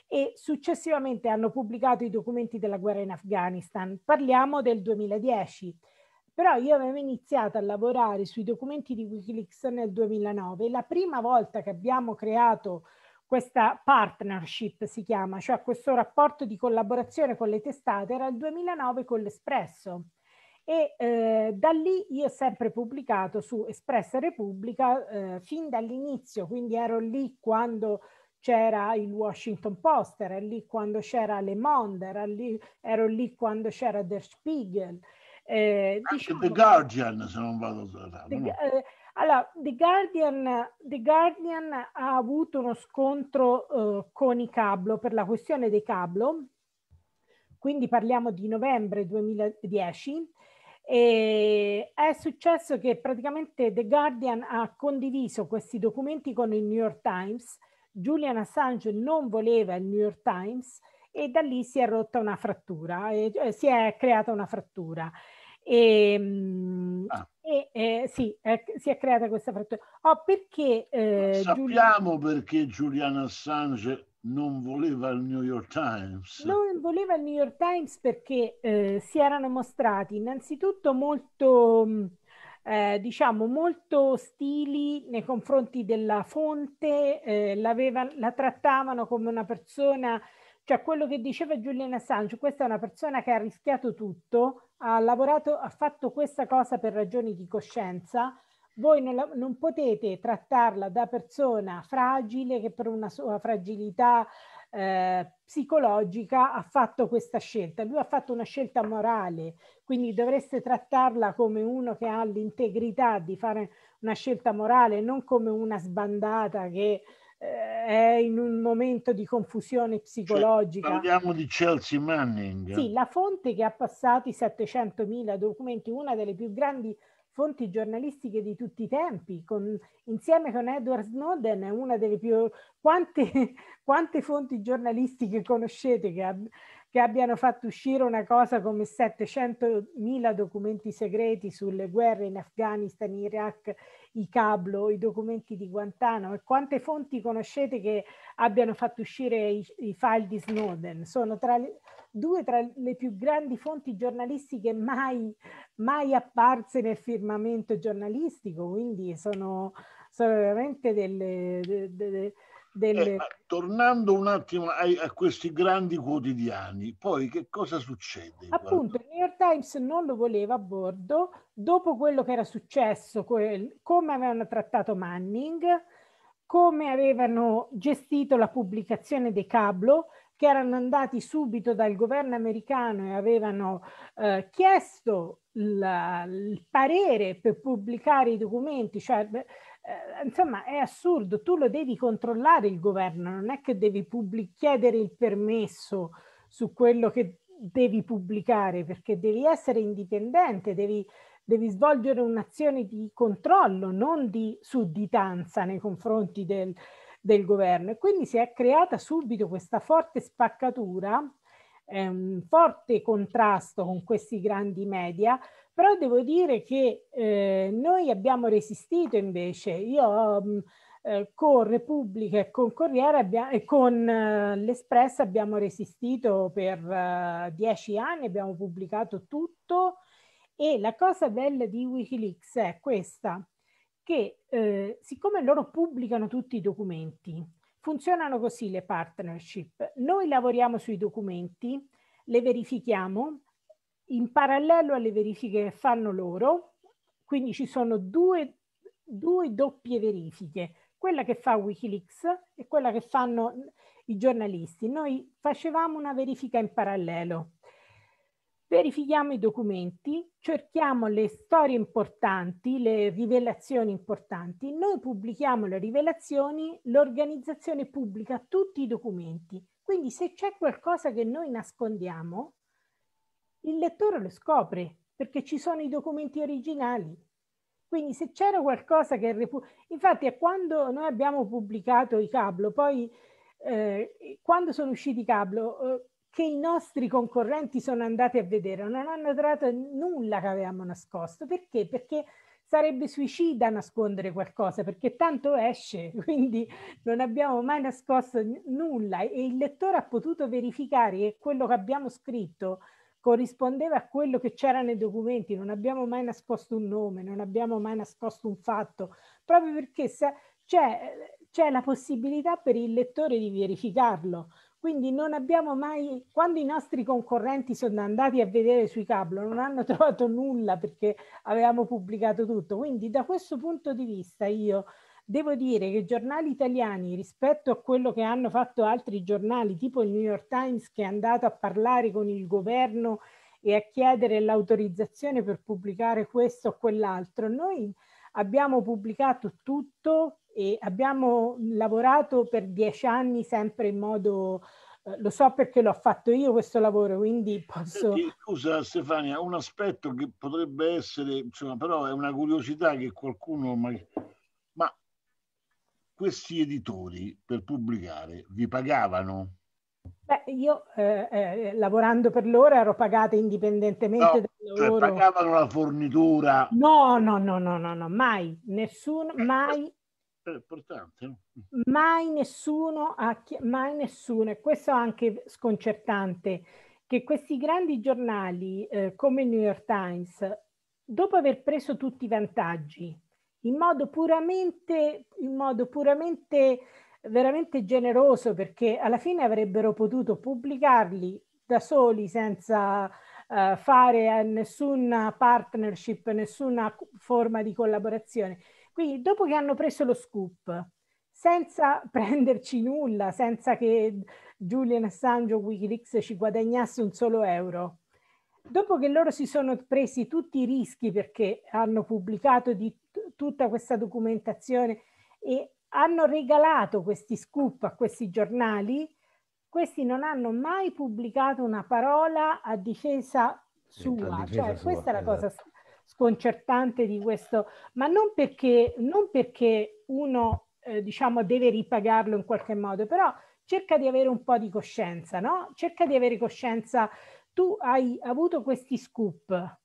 e successivamente hanno pubblicato i documenti della guerra in Afghanistan. Parliamo del 2010. Però io avevo iniziato a lavorare sui documenti di Wikileaks nel 2009 la prima volta che abbiamo creato questa partnership si chiama, cioè questo rapporto di collaborazione con le testate era il 2009 con l'Espresso e eh, da lì io ho sempre pubblicato su Espressa Repubblica eh, fin dall'inizio, quindi ero lì quando c'era il Washington Post, era lì quando c'era Le Monde, era lì, ero lì quando c'era Der Spiegel. Eh, diciamo, The Guardian, se non vado a errato. Eh, allora, The Guardian, The Guardian ha avuto uno scontro eh, con i cablo per la questione dei cablo, quindi parliamo di novembre 2010. E è successo che praticamente The Guardian ha condiviso questi documenti con il New York Times, Julian Assange non voleva il New York Times e da lì si è rotta una frattura, eh, si è creata una frattura. E, ehm, ah. E eh, sì, eh, si è creata questa frattura. Oh, perché, eh, Sappiamo Giuliano... perché Julian Assange non voleva il New York Times. Non voleva il New York Times perché eh, si erano mostrati innanzitutto molto, mm, eh, diciamo, molto ostili nei confronti della fonte, eh, la trattavano come una persona cioè quello che diceva Julian Assange, questa è una persona che ha rischiato tutto, ha lavorato, ha fatto questa cosa per ragioni di coscienza, voi non, la, non potete trattarla da persona fragile che per una sua fragilità eh, psicologica ha fatto questa scelta. Lui ha fatto una scelta morale, quindi dovreste trattarla come uno che ha l'integrità di fare una scelta morale, non come una sbandata che eh, è in un momento di confusione cioè, psicologica. Cioè, parliamo di Chelsea Manning. Sì, la fonte che ha passato i 700.000 documenti, una delle più grandi fonti giornalistiche di tutti i tempi, con, insieme con Edward Snowden è una delle più... Quante, quante fonti giornalistiche conoscete che ha, che abbiano fatto uscire una cosa come 700.000 documenti segreti sulle guerre in Afghanistan, in Iraq, i cablo, i documenti di Guantanamo e quante fonti conoscete che abbiano fatto uscire i, i file di Snowden. Sono tra le, due tra le più grandi fonti giornalistiche mai, mai apparse nel firmamento giornalistico, quindi sono, sono veramente delle... De, de, eh, delle... Eh, tornando un attimo a, a, questi grandi quotidiani, poi che cosa succede? Appunto, il New York Times non lo voleva a bordo dopo quello che era successo, quel, come avevano trattato Manning, come avevano gestito la pubblicazione dei cablo, che erano andati subito dal governo americano e avevano eh, chiesto la, il parere per pubblicare i documenti, cioè eh, insomma, è assurdo, tu lo devi controllare il governo, non è che devi pubblic- chiedere il permesso su quello che devi pubblicare, perché devi essere indipendente, devi, devi svolgere un'azione di controllo, non di sudditanza nei confronti del, del governo. E quindi si è creata subito questa forte spaccatura, eh, un forte contrasto con questi grandi media, però devo dire che eh, noi abbiamo resistito invece. Io mh, mm, eh, con Repubblica e con Corriere e con eh, l'Espresso abbiamo resistito per eh, dieci anni, abbiamo pubblicato tutto e la cosa bella di Wikileaks è questa, che siccome loro pubblicano tutti i documenti, funzionano così le partnership, noi lavoriamo sui documenti, le verifichiamo, in parallelo alle verifiche che fanno loro, quindi ci sono due, due doppie verifiche, quella che fa Wikileaks e quella che fanno i giornalisti. Noi facevamo una verifica in parallelo. Verifichiamo i documenti, cerchiamo le storie importanti, le rivelazioni importanti, noi pubblichiamo le rivelazioni, l'organizzazione pubblica tutti i documenti. Quindi se c'è qualcosa che noi nascondiamo, il lettore lo scopre perché ci sono i documenti originali. Quindi se c'era qualcosa che... Infatti è quando noi abbiamo pubblicato i cablo, poi eh, quando sono usciti i cablo, eh, che i nostri concorrenti sono andati a vedere, non hanno trovato nulla che avevamo nascosto. Perché? Perché sarebbe suicida nascondere qualcosa, perché tanto esce, quindi non abbiamo mai nascosto nulla e il lettore ha potuto verificare che quello che abbiamo scritto corrispondeva a quello che c'era nei documenti, non abbiamo mai nascosto un nome, non abbiamo mai nascosto un fatto, proprio perché c'è, la possibilità per il lettore di verificarlo. Quindi non abbiamo mai, quando i nostri concorrenti sono andati a vedere sui cablo, non hanno trovato nulla perché avevamo pubblicato tutto. Quindi da questo punto di vista io Devo dire che i giornali italiani rispetto a quello che hanno fatto altri giornali, tipo il New York Times che è andato a parlare con il governo e a chiedere l'autorizzazione per pubblicare questo o quell'altro, noi abbiamo pubblicato tutto e abbiamo lavorato per dieci anni sempre in modo eh, lo so perché l'ho fatto io questo lavoro, quindi posso... Scusa Stefania, un aspetto che potrebbe essere, insomma, però è una curiosità che qualcuno questi editori per pubblicare vi pagavano? Beh, io eh, eh, lavorando per loro ero pagata indipendentemente no, dal cioè, lavoro. Cioè pagavano la fornitura? No, no, no, no, no, no mai, nessuno, eh, mai. È eh, eh, importante. Mai nessuno, ha chi- mai nessuno, e questo è anche sconcertante, che questi grandi giornali eh, come il New York Times, dopo aver preso tutti i vantaggi, in modo puramente, in modo puramente veramente generoso perché alla fine avrebbero potuto pubblicarli da soli senza uh, fare eh, nessuna partnership, nessuna forma di collaborazione. Quindi dopo che hanno preso lo scoop, senza prenderci nulla, senza che Julian Assange o Wikileaks ci guadagnasse un solo euro, dopo che loro si sono presi tutti i rischi perché hanno pubblicato di t- tutta questa documentazione e hanno regalato questi scoop a questi giornali, questi non hanno mai pubblicato una parola a difesa sua. A cioè, difesa cioè, sua, questa è la cosa esatto. sconcertante di questo, ma non perché, non perché uno eh, diciamo deve ripagarlo in qualche modo, però cerca di avere un po' di coscienza, no? Cerca di avere coscienza tu hai avuto questi scoop,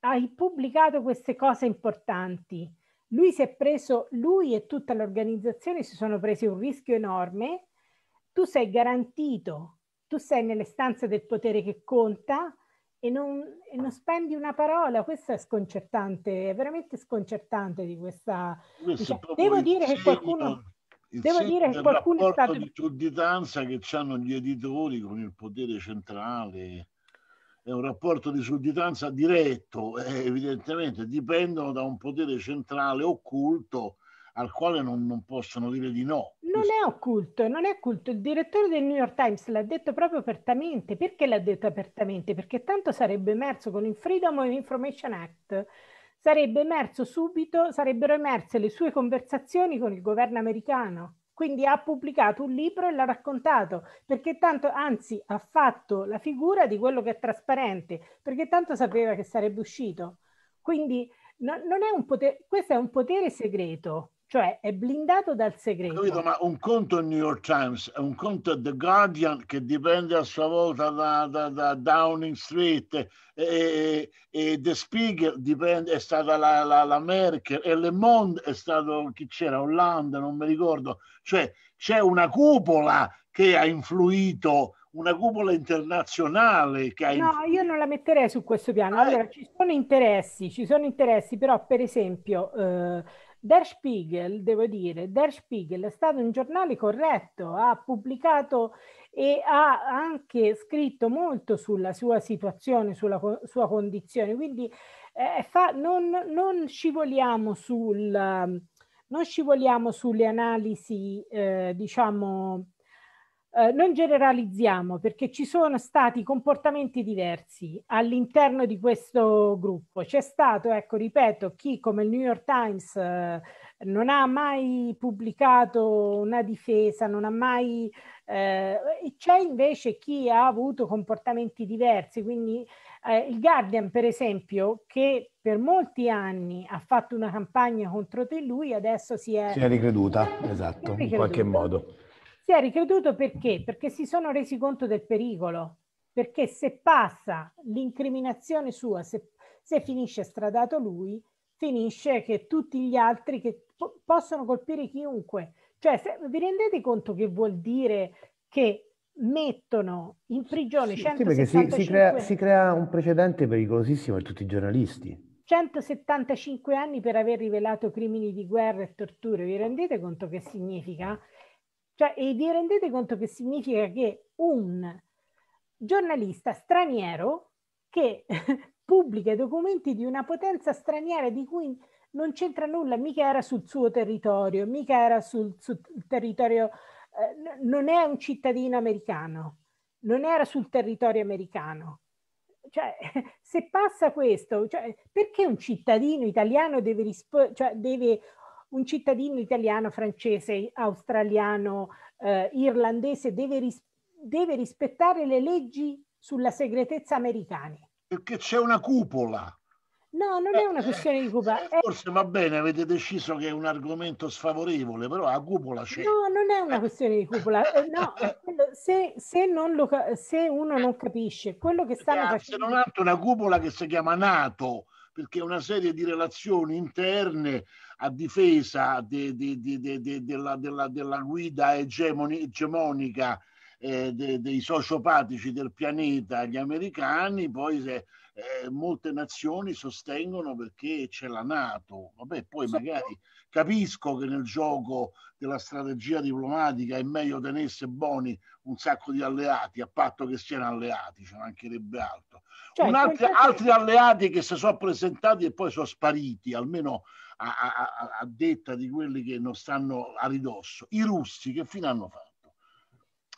hai pubblicato queste cose importanti, lui si è preso, lui e tutta l'organizzazione si sono presi un rischio enorme, tu sei garantito, tu sei nelle stanze del potere che conta e non, e non spendi una parola, questo è sconcertante, è veramente sconcertante di questa... Diciamo, devo dire che qualcuno... Devo dire che qualcuno è stato... di sudditanza che hanno gli editori con il potere centrale è un rapporto di sudditanza diretto, eh, evidentemente dipendono da un potere centrale occulto al quale non, non, possono dire di no. Non è occulto, non è occulto. Il direttore del New York Times l'ha detto proprio apertamente. Perché l'ha detto apertamente? Perché tanto sarebbe emerso con il Freedom of Information Act, sarebbe emerso subito, sarebbero emerse le sue conversazioni con il governo americano quindi ha pubblicato un libro e l'ha raccontato, perché tanto, anzi, ha fatto la figura di quello che è trasparente, perché tanto sapeva che sarebbe uscito. Quindi no, non è un potere, questo è un potere segreto, cioè è blindato dal segreto. Capito, ma un conto è New York Times, un conto è The Guardian che dipende a sua volta da, da, da Downing Street e, e The Spiegel dipende, è stata la, la, la, Merkel e Le Monde è stato chi c'era, Hollande, non mi ricordo. Cioè c'è una cupola che ha influito una cupola internazionale che ha influito. No, io non la metterei su questo piano. Ah, eh. Allora, eh. ci sono interessi, ci sono interessi, però per esempio eh, Der Spiegel, devo dire, Der Spiegel è stato un giornale corretto, ha pubblicato e ha anche scritto molto sulla sua situazione, sulla co- sua condizione, quindi eh, fa, non, non, scivoliamo sul, non, scivoliamo sulle analisi, eh, diciamo, eh, non generalizziamo perché ci sono stati comportamenti diversi all'interno di questo gruppo. C'è stato, ecco, ripeto, chi come il New York Times eh, non ha mai pubblicato una difesa, non ha mai... Eh, c'è invece chi ha avuto comportamenti diversi, quindi eh, il Guardian, per esempio, che per molti anni ha fatto una campagna contro di lui, adesso si è... Si è ricreduta, esatto, è ricreduta. in qualche modo. Si è ricreduto perché? Perché si sono resi conto del pericolo, perché se passa l'incriminazione sua, se, se finisce stradato lui, finisce che tutti gli altri che po- possono colpire chiunque. Cioè, se, vi rendete conto che vuol dire che mettono in prigione sì, 175 sì, si, si, crea, si, crea, un precedente pericolosissimo per tutti i giornalisti. 175 anni per aver rivelato crimini di guerra e torture, vi rendete conto che significa? Cioè, e vi rendete conto che significa che un giornalista straniero che pubblica i documenti di una potenza straniera di cui non c'entra nulla, mica era sul suo territorio, mica era sul, sul territorio, eh, non è un cittadino americano, non era sul territorio americano. Cioè, se passa questo, cioè, perché un cittadino italiano deve, rispo- cioè, deve un cittadino italiano, francese, australiano, eh, irlandese deve, ris- deve rispettare le leggi sulla segretezza americane. Perché c'è una cupola. No, non è una eh, questione di cupola. Eh, forse va bene, avete deciso che è un argomento sfavorevole, però a cupola c'è. No, non è una questione di cupola. Eh, no, se, se, lo, se, uno non capisce quello che stanno facendo... Se non altro una cupola che si chiama Nato, perché una serie di relazioni interne a difesa de, de, de, della, della, della, guida egemoni, egemonica eh, dei sociopatici del pianeta, gli americani, poi se, eh, molte nazioni sostengono perché c'è la Nato, vabbè poi magari... Capisco che nel gioco della strategia diplomatica è meglio tenersi buoni un sacco di alleati, a patto che siano alleati, ci mancherebbe altro. Cioè, altri, caso... altri alleati che si sono presentati e poi sono spariti, almeno a, a, a, detta di quelli che non stanno a ridosso. I russi che fine hanno fatto?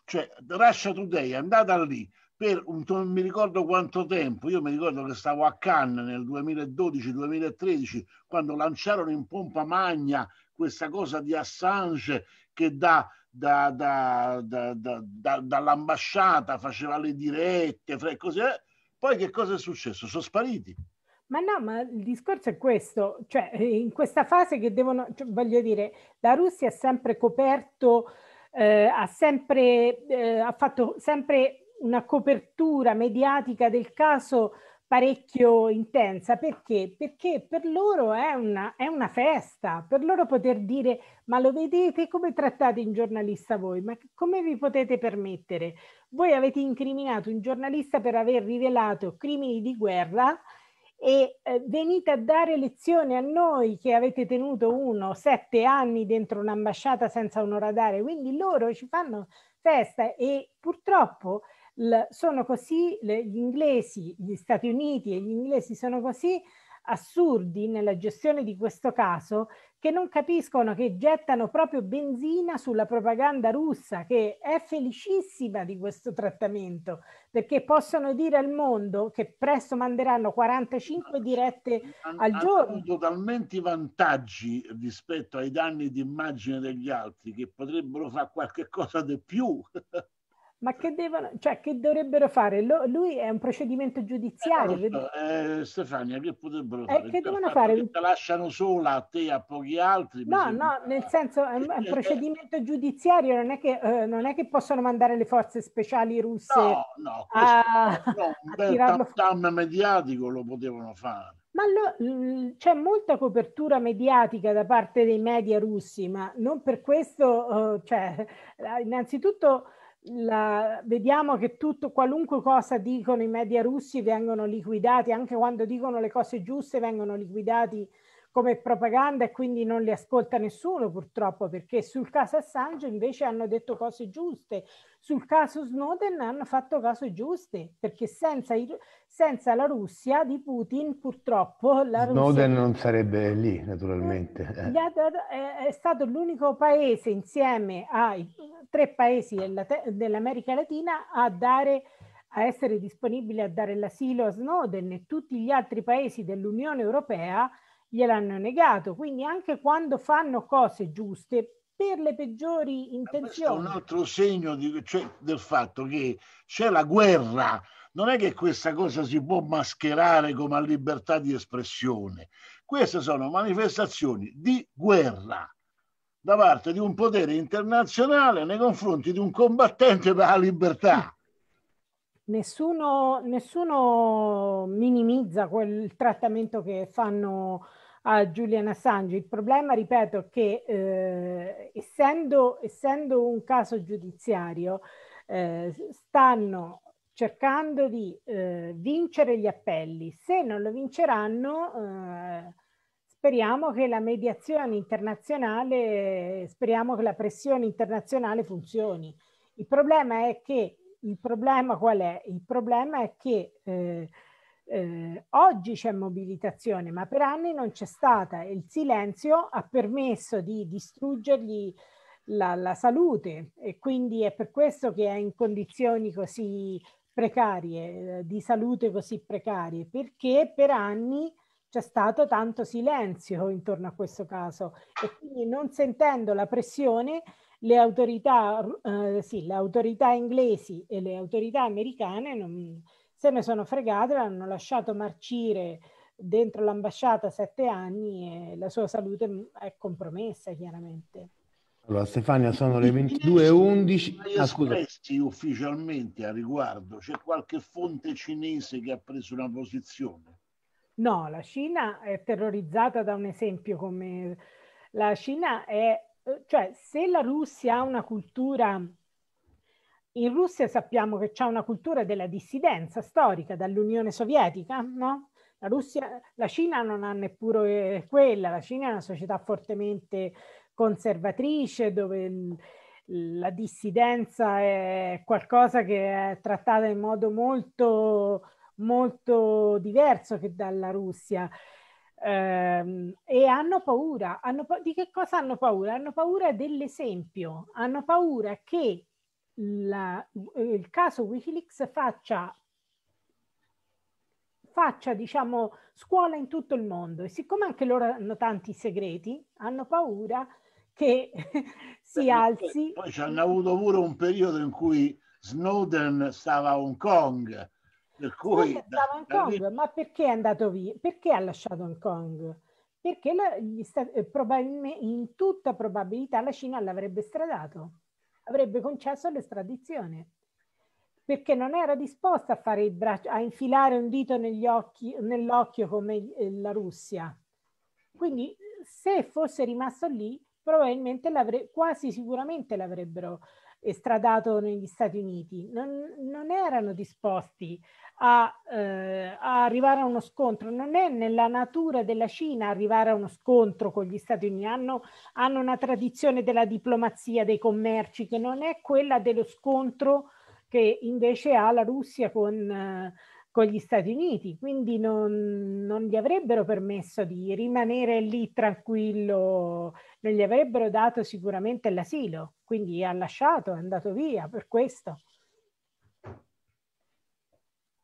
Cioè, Russia Today è andata lì, per un, non mi ricordo quanto tempo, io mi ricordo che stavo a Cannes nel 2012-2013 quando lanciarono in pompa magna questa cosa di Assange che da, da, da, dall'ambasciata faceva le dirette, fra, così, eh. poi che cosa è successo? Sono spariti. Ma no, ma il discorso è questo, cioè eh, in questa fase che devono, cioè, voglio dire, la Russia ha sempre coperto, eh, ha sempre, eh, ha fatto sempre una copertura mediatica del caso parecchio intensa. Perché? Perché per loro è una, è una, festa, per loro poter dire ma lo vedete come trattate un giornalista voi, ma come vi potete permettere? Voi avete incriminato un giornalista per aver rivelato crimini di guerra e eh, venite a dare lezione a noi che avete tenuto uno sette anni dentro un'ambasciata senza onorare, quindi loro ci fanno festa e purtroppo sono così, le, gli inglesi, gli Stati Uniti e gli inglesi sono così assurdi nella gestione di questo caso che non capiscono che gettano proprio benzina sulla propaganda russa che è felicissima di questo trattamento perché possono dire al mondo che presto manderanno 45 dirette al giorno. Hanno talmente vantaggi rispetto ai danni di immagine degli altri che potrebbero fare qualche cosa di più. Ma che, devono, cioè, che dovrebbero fare? Lo, lui è un procedimento giudiziario. Eh, eh, Stefania, che potrebbero fare? Eh, che devono fare? Che te lasciano sola a te e a pochi altri. No, no, nel eh, senso è un, è un eh, procedimento giudiziario, non è, che, eh, non è, che, possono mandare le forze speciali russe no, no, a, no, un bel tam, tam mediatico lo potevano fare. Ma lo, c'è molta copertura mediatica da parte dei media russi, ma non per questo, eh, cioè, innanzitutto la, vediamo che tutto, qualunque cosa dicono i media russi vengono liquidati, anche quando dicono le cose giuste vengono liquidati come propaganda e quindi non li ascolta nessuno purtroppo perché sul caso Assange invece hanno detto cose giuste, sul caso Snowden hanno fatto cose giuste perché senza, il, senza la Russia di Putin purtroppo la Snowden Russia... non sarebbe lì naturalmente. Eh, eh. è stato l'unico paese insieme ai tre paesi dell'America Latina a dare a essere disponibile a dare l'asilo a Snowden e tutti gli altri paesi dell'Unione Europea gliel'hanno negato. Quindi anche quando fanno cose giuste, per le peggiori intenzioni. un altro segno di, cioè, del fatto che c'è la guerra. Non è che questa cosa si può mascherare come libertà di espressione. Queste sono manifestazioni di guerra da parte di un potere internazionale nei confronti di un combattente per la libertà. Nessuno, nessuno minimizza quel trattamento che fanno a Julian Assange. Il problema, ripeto, è che eh, essendo, essendo, un caso giudiziario, eh, stanno cercando di eh, vincere gli appelli. Se non lo vinceranno, eh, speriamo che la mediazione internazionale, speriamo che la pressione internazionale funzioni. Il problema è che, il problema qual è? Il problema è che eh, eh, oggi c'è mobilitazione, ma per anni non c'è stata e il silenzio ha permesso di distruggergli la, la salute e quindi è per questo che è in condizioni così precarie, eh, di salute così precarie, perché per anni c'è stato tanto silenzio intorno a questo caso e quindi non sentendo la pressione le autorità, eh, sì, le autorità inglesi e le autorità americane non, se ne sono fregate, l'hanno lasciato marcire dentro l'ambasciata sette anni e la sua salute mm, è compromessa chiaramente. Allora Stefania sono le 22.11. Ah, scusa. ufficialmente a riguardo, c'è qualche fonte cinese che ha preso una posizione? No, la Cina è terrorizzata da un esempio come la Cina è, cioè se la Russia ha una cultura in Russia sappiamo che c'è una cultura della dissidenza storica dall'Unione Sovietica, no? La, Russia, la Cina non ha neppure eh, quella, la Cina è una società fortemente conservatrice dove il, la dissidenza è qualcosa che è trattata in modo molto, molto diverso che dalla Russia. Ehm, e hanno paura, hanno, di che cosa hanno paura? Hanno paura dell'esempio, hanno paura che la, eh, il caso Wikileaks faccia, faccia diciamo, scuola in tutto il mondo e siccome anche loro hanno tanti segreti, hanno paura che si alzi. Poi, ci hanno avuto pure un periodo in cui Snowden stava a Hong Kong. Per cui Snowden stava a Hong da... ma perché è andato via? Perché ha lasciato Hong Kong? Perché la, sta, eh, probabilmente, in tutta probabilità la Cina l'avrebbe stradato avrebbe concesso l'estradizione perché non era disposta a fare il braccio, a infilare un dito occhi, nell'occhio come eh, la Russia. Quindi se fosse rimasto lì, probabilmente quasi sicuramente l'avrebbero estradato negli Stati Uniti, non, non erano disposti a, eh, a, arrivare a uno scontro. Non è nella natura della Cina arrivare a uno scontro con gli Stati Uniti. Hanno, hanno una tradizione della diplomazia, dei commerci, che non è quella dello scontro che invece ha la Russia con, eh, con gli Stati Uniti, quindi non, non, gli avrebbero permesso di rimanere lì tranquillo, non gli avrebbero dato sicuramente l'asilo, quindi ha lasciato, è andato via per questo.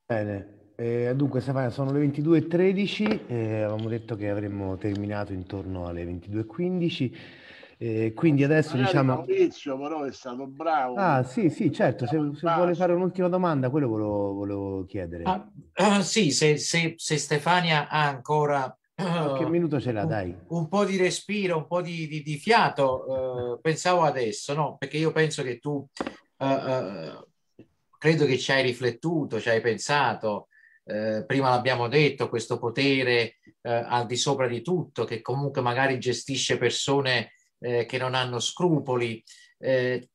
Bene, eh, dunque Stefano sono le 22.13, eh, avevamo detto che avremmo terminato intorno alle 22.15. Eh, quindi adesso Magari diciamo... Maurizio però è stato bravo. Ah sì, sì, certo, se, se vuole fare un'ultima domanda, quello volevo, volevo chiedere. Ah, ah, sì, se, se, se, Stefania ha ancora... Qualche eh, minuto ce la dai. Un, po' di respiro, un po' di, di, di fiato, uh, pensavo adesso, no? Perché io penso che tu, uh, credo che ci hai riflettuto, ci hai pensato, eh, prima l'abbiamo detto, questo potere eh, al di sopra di tutto, che comunque magari gestisce persone eh, che non hanno scrupoli. Eh,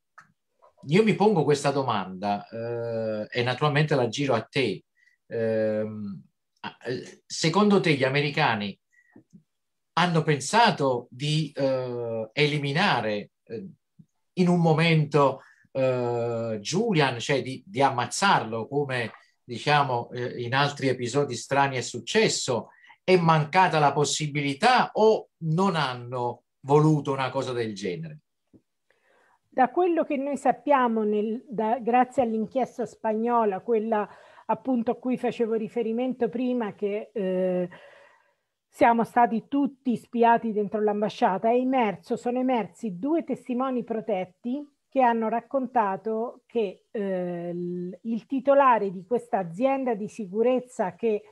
io mi pongo questa domanda eh, e naturalmente la giro a te. Ehm, eh, secondo te gli americani hanno pensato di eh, eliminare eh, in un momento Julian, cioè di, di ammazzarlo come diciamo, eh, in altri episodi strani è successo, è mancata la possibilità o non hanno voluto una cosa del genere. Da quello che noi sappiamo, nel, da, grazie all'inchiesta spagnola, quella appunto a cui facevo riferimento prima, che eh, siamo stati tutti spiati dentro l'ambasciata, è emerso, sono emersi due testimoni protetti che hanno raccontato che eh, il titolare di questa azienda di sicurezza che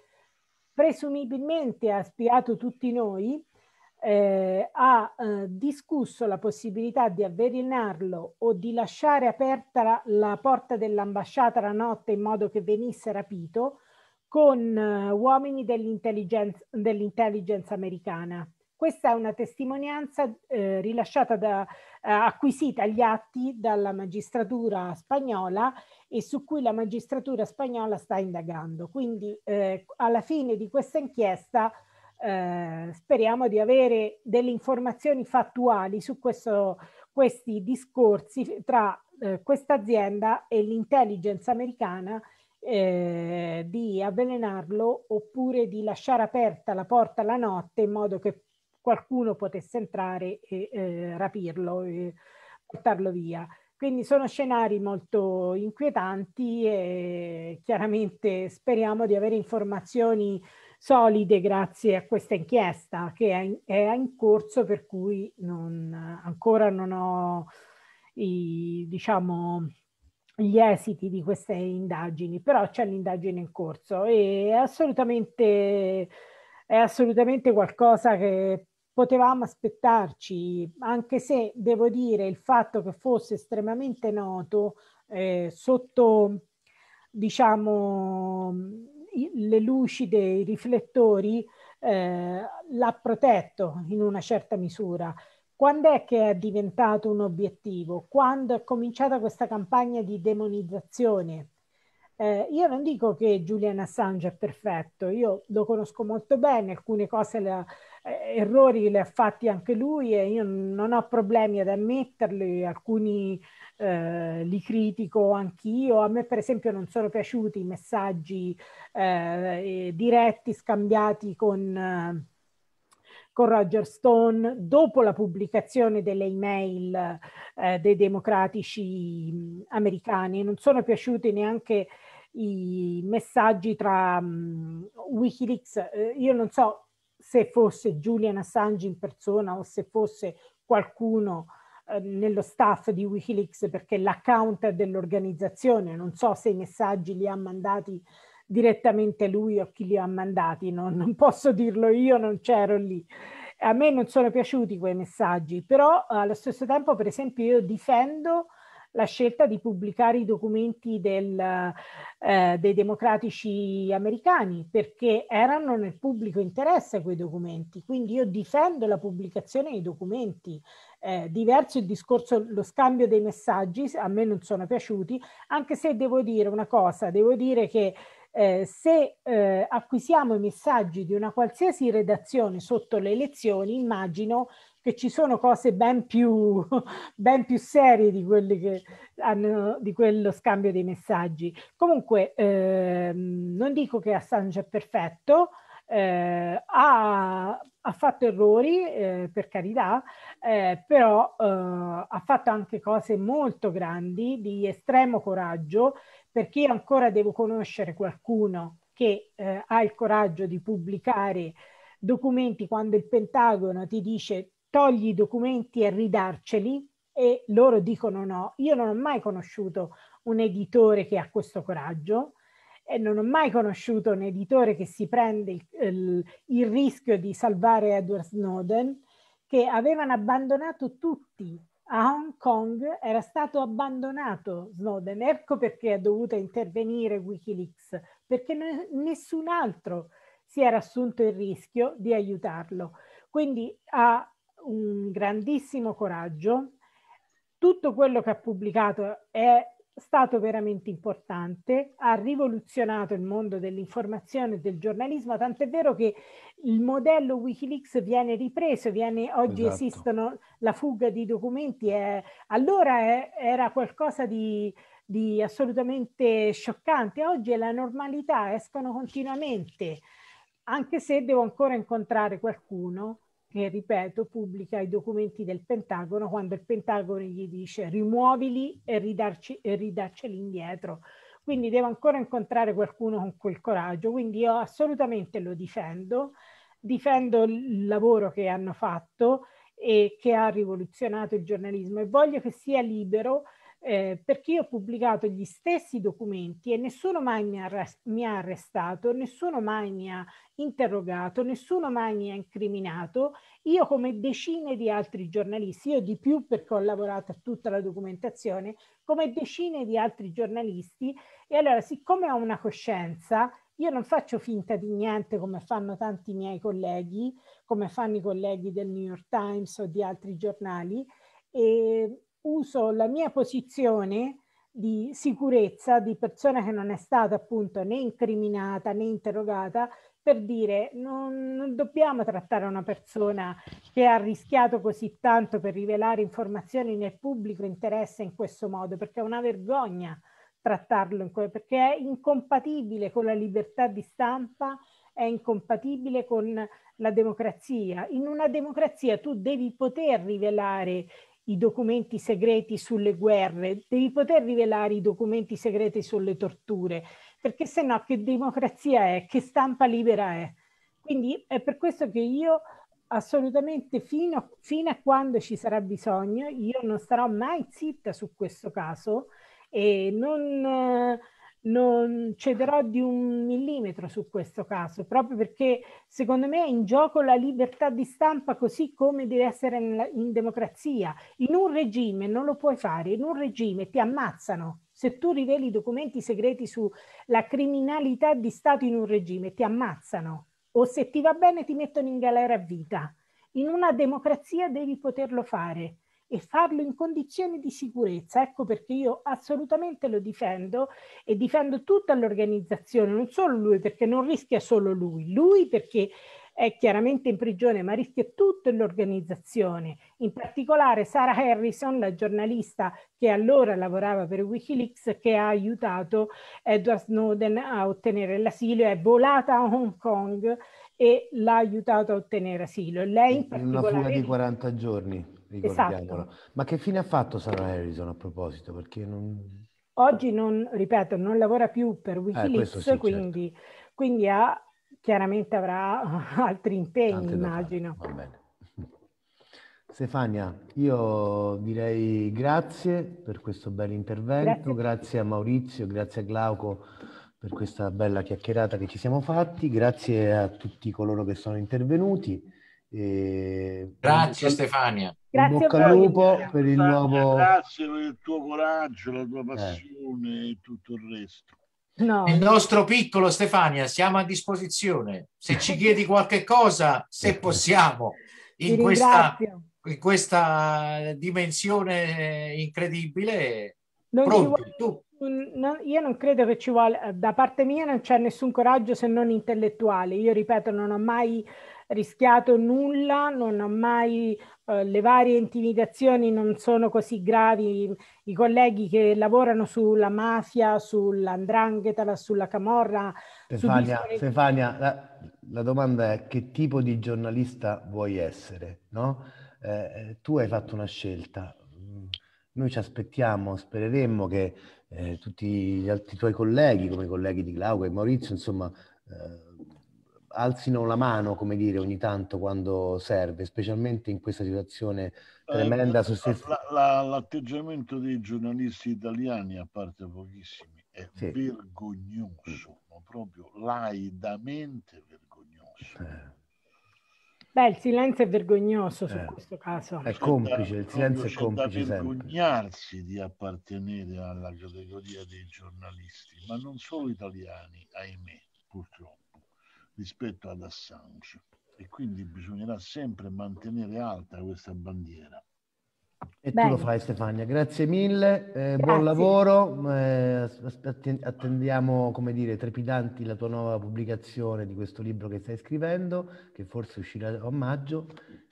presumibilmente ha spiato tutti noi, eh, ha eh, discusso la possibilità di avvelenarlo o di lasciare aperta la, la porta dell'ambasciata la notte in modo che venisse rapito con eh, uomini dell'intelligence, dell'intelligence americana. Questa è una testimonianza eh, rilasciata da, eh, acquisita agli atti dalla magistratura spagnola e su cui la magistratura spagnola sta indagando. Quindi eh, alla fine di questa inchiesta eh, speriamo di avere delle informazioni fattuali su questo, questi discorsi tra eh, questa azienda e l'intelligence americana eh, di avvelenarlo oppure di lasciare aperta la porta la notte in modo che qualcuno potesse entrare e eh, rapirlo e portarlo via. Quindi sono scenari molto inquietanti e chiaramente speriamo di avere informazioni solide grazie a questa inchiesta che è in, è in corso per cui non, ancora non ho i, diciamo, gli esiti di queste indagini, però c'è l'indagine in corso e è assolutamente, è assolutamente qualcosa che potevamo aspettarci, anche se devo dire il fatto che fosse estremamente noto eh, sotto, diciamo, le luci dei riflettori eh, l'ha protetto in una certa misura. Quando è che è diventato un obiettivo? Quando è cominciata questa campagna di demonizzazione eh, io non dico che Julian Assange è perfetto, io lo conosco molto bene, alcune cose, le, eh, errori le ha fatti anche lui e io non ho problemi ad ammetterli, alcuni eh, li critico anch'io. A me per esempio non sono piaciuti i messaggi eh, diretti scambiati con eh, con Roger Stone dopo la pubblicazione delle email eh, dei democratici mm, americani. Non sono piaciuti neanche i messaggi tra um, Wikileaks. Eh, io non so se fosse Julian Assange in persona o se fosse qualcuno eh, nello staff di Wikileaks perché l'account dell'organizzazione, non so se i messaggi li ha mandati direttamente lui o chi li ha mandati, non, non posso dirlo io, non c'ero lì. A me non sono piaciuti quei messaggi, però eh, allo stesso tempo, per esempio, io difendo la scelta di pubblicare i documenti del, eh, dei democratici americani perché erano nel pubblico interesse quei documenti. Quindi io difendo la pubblicazione dei documenti. Eh, diverso il discorso, lo scambio dei messaggi, a me non sono piaciuti, anche se devo dire una cosa, devo dire che eh, se eh, acquisiamo i messaggi di una qualsiasi redazione sotto le elezioni, immagino che ci sono cose ben più, ben più serie di, che hanno, di quello scambio dei messaggi. Comunque, ehm, non dico che Assange è perfetto, eh, ha, ha, fatto errori, eh, per carità, eh, però eh, ha fatto anche cose molto grandi, di estremo coraggio perché io ancora devo conoscere qualcuno che eh, ha il coraggio di pubblicare documenti quando il Pentagono ti dice togli i documenti e ridarceli e loro dicono no. Io non ho mai conosciuto un editore che ha questo coraggio e non ho mai conosciuto un editore che si prende il, il, il rischio di salvare Edward Snowden, che avevano abbandonato tutti a Hong Kong era stato abbandonato Snowden, ecco perché è dovuta intervenire Wikileaks, perché nessun altro si era assunto il rischio di aiutarlo. Quindi ha un grandissimo coraggio, tutto quello che ha pubblicato è stato veramente importante, ha rivoluzionato il mondo dell'informazione e del giornalismo, tant'è vero che il modello Wikileaks viene ripreso, viene, oggi esatto. esistono la fuga di documenti, è, allora è, era qualcosa di, di, assolutamente scioccante, oggi è la normalità, escono continuamente, anche se devo ancora incontrare qualcuno che ripeto pubblica i documenti del Pentagono quando il Pentagono gli dice rimuovili e, ridarci, e ridarceli indietro. Quindi devo ancora incontrare qualcuno con quel coraggio, quindi io assolutamente lo difendo, difendo il lavoro che hanno fatto e che ha rivoluzionato il giornalismo e voglio che sia libero eh, perché io ho pubblicato gli stessi documenti e nessuno mai mi ha, mi ha arrestato, nessuno mai mi ha interrogato, nessuno mai mi ha incriminato, io come decine di altri giornalisti, io di più perché ho lavorato a tutta la documentazione, come decine di altri giornalisti e allora siccome ho una coscienza, io non faccio finta di niente come fanno tanti miei colleghi, come fanno i colleghi del New York Times o di altri giornali, e, uso la mia posizione di sicurezza di persona che non è stata appunto né incriminata né interrogata per dire non, non, dobbiamo trattare una persona che ha rischiato così tanto per rivelare informazioni nel pubblico interesse in questo modo, perché è una vergogna trattarlo in que- perché è incompatibile con la libertà di stampa, è incompatibile con la democrazia. In una democrazia tu devi poter rivelare i documenti segreti sulle guerre, devi poter rivelare i documenti segreti sulle torture, perché se no che democrazia è, che stampa libera è. Quindi è per questo che io assolutamente fino, a, fino a quando ci sarà bisogno, io non starò mai zitta su questo caso e non... Eh, non cederò di un millimetro su questo caso, proprio perché secondo me è in gioco la libertà di stampa così come deve essere in, in democrazia. In un regime non lo puoi fare, in un regime ti ammazzano. Se tu riveli documenti segreti sulla criminalità di Stato in un regime, ti ammazzano. O se ti va bene ti mettono in galera a vita. In una democrazia devi poterlo fare e farlo in condizioni di sicurezza. Ecco perché io assolutamente lo difendo e difendo tutta l'organizzazione, non solo lui perché non rischia solo lui, lui perché è chiaramente in prigione, ma rischia tutta l'organizzazione. In particolare Sarah Harrison, la giornalista che allora lavorava per Wikileaks, che ha aiutato Edward Snowden a ottenere l'asilo, è volata a Hong Kong e l'ha aiutato a ottenere asilo. Lei in, in una fuga di 40 giorni ricordiamolo. Esatto. Ma che fine ha fatto Sarah Harrison a proposito? Perché non... Oggi non, ripeto, non lavora più per eh, Wikileaks, eh, sì, certo. quindi, certo. quindi ha, chiaramente avrà altri impegni, immagino. Stefania, io direi grazie per questo bel intervento, grazie. grazie. a Maurizio, grazie a Glauco per questa bella chiacchierata che ci siamo fatti, grazie a tutti coloro che sono intervenuti. E... Ehm, Grazie Stefania. Grazie bocca al lupo per il nuovo... Grazie per il tuo coraggio, la tua eh. passione eh. e tutto il resto. No. Il nostro piccolo Stefania, siamo a disposizione. Se ci chiedi qualche cosa, se possiamo, in questa, in questa, dimensione incredibile, non pronti, vuole, non, io non credo che ci voglia, da parte mia non c'è nessun coraggio se non intellettuale. Io ripeto, non ho mai rischiato nulla, non ho mai, eh, le varie intimidazioni non sono così gravi, i colleghi che lavorano sulla mafia, sull'andrangheta, sulla camorra. Stefania, subiscono... Stefania la, la, domanda è che tipo di giornalista vuoi essere? No? Eh, tu hai fatto una scelta, noi ci aspettiamo, spereremmo che eh, tutti gli altri tuoi colleghi, come i colleghi di Glauco e Maurizio, insomma, eh, alzino la mano, come dire, ogni tanto quando serve, specialmente in questa situazione eh, tremenda. Eh, la, la, l'atteggiamento dei giornalisti italiani, a parte pochissimi, è sì. vergognoso, ma proprio laidamente vergognoso. Eh. Beh, il silenzio è vergognoso eh, questo caso. È complice, il silenzio è complice. da vergognarsi di appartenere alla categoria dei giornalisti, ma non solo italiani, ahimè, purtroppo rispetto ad Assange e quindi bisognerà sempre mantenere alta questa bandiera. E Bene. tu lo fai Stefania, grazie mille, eh, grazie. buon lavoro, eh, attendiamo come dire trepidanti la tua nuova pubblicazione di questo libro che stai scrivendo, che forse uscirà a maggio,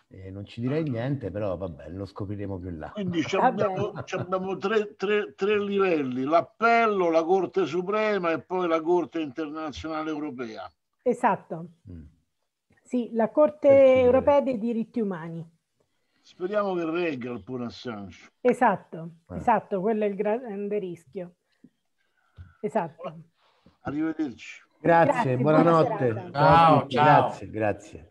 eh, non ci direi niente, però vabbè, lo scopriremo più là. Quindi abbiamo, abbiamo tre, tre, tre livelli, l'appello, la Corte Suprema e poi la Corte Internazionale Europea. Esatto. Mm. Sì, la Corte Perché... europea dei diritti umani. Speriamo che regga il buon Assange. Esatto, eh. esatto, quello è il grande rischio. Esatto. Arrivederci. Grazie, grazie buonanotte. Buona ciao, ciao. Grazie, grazie.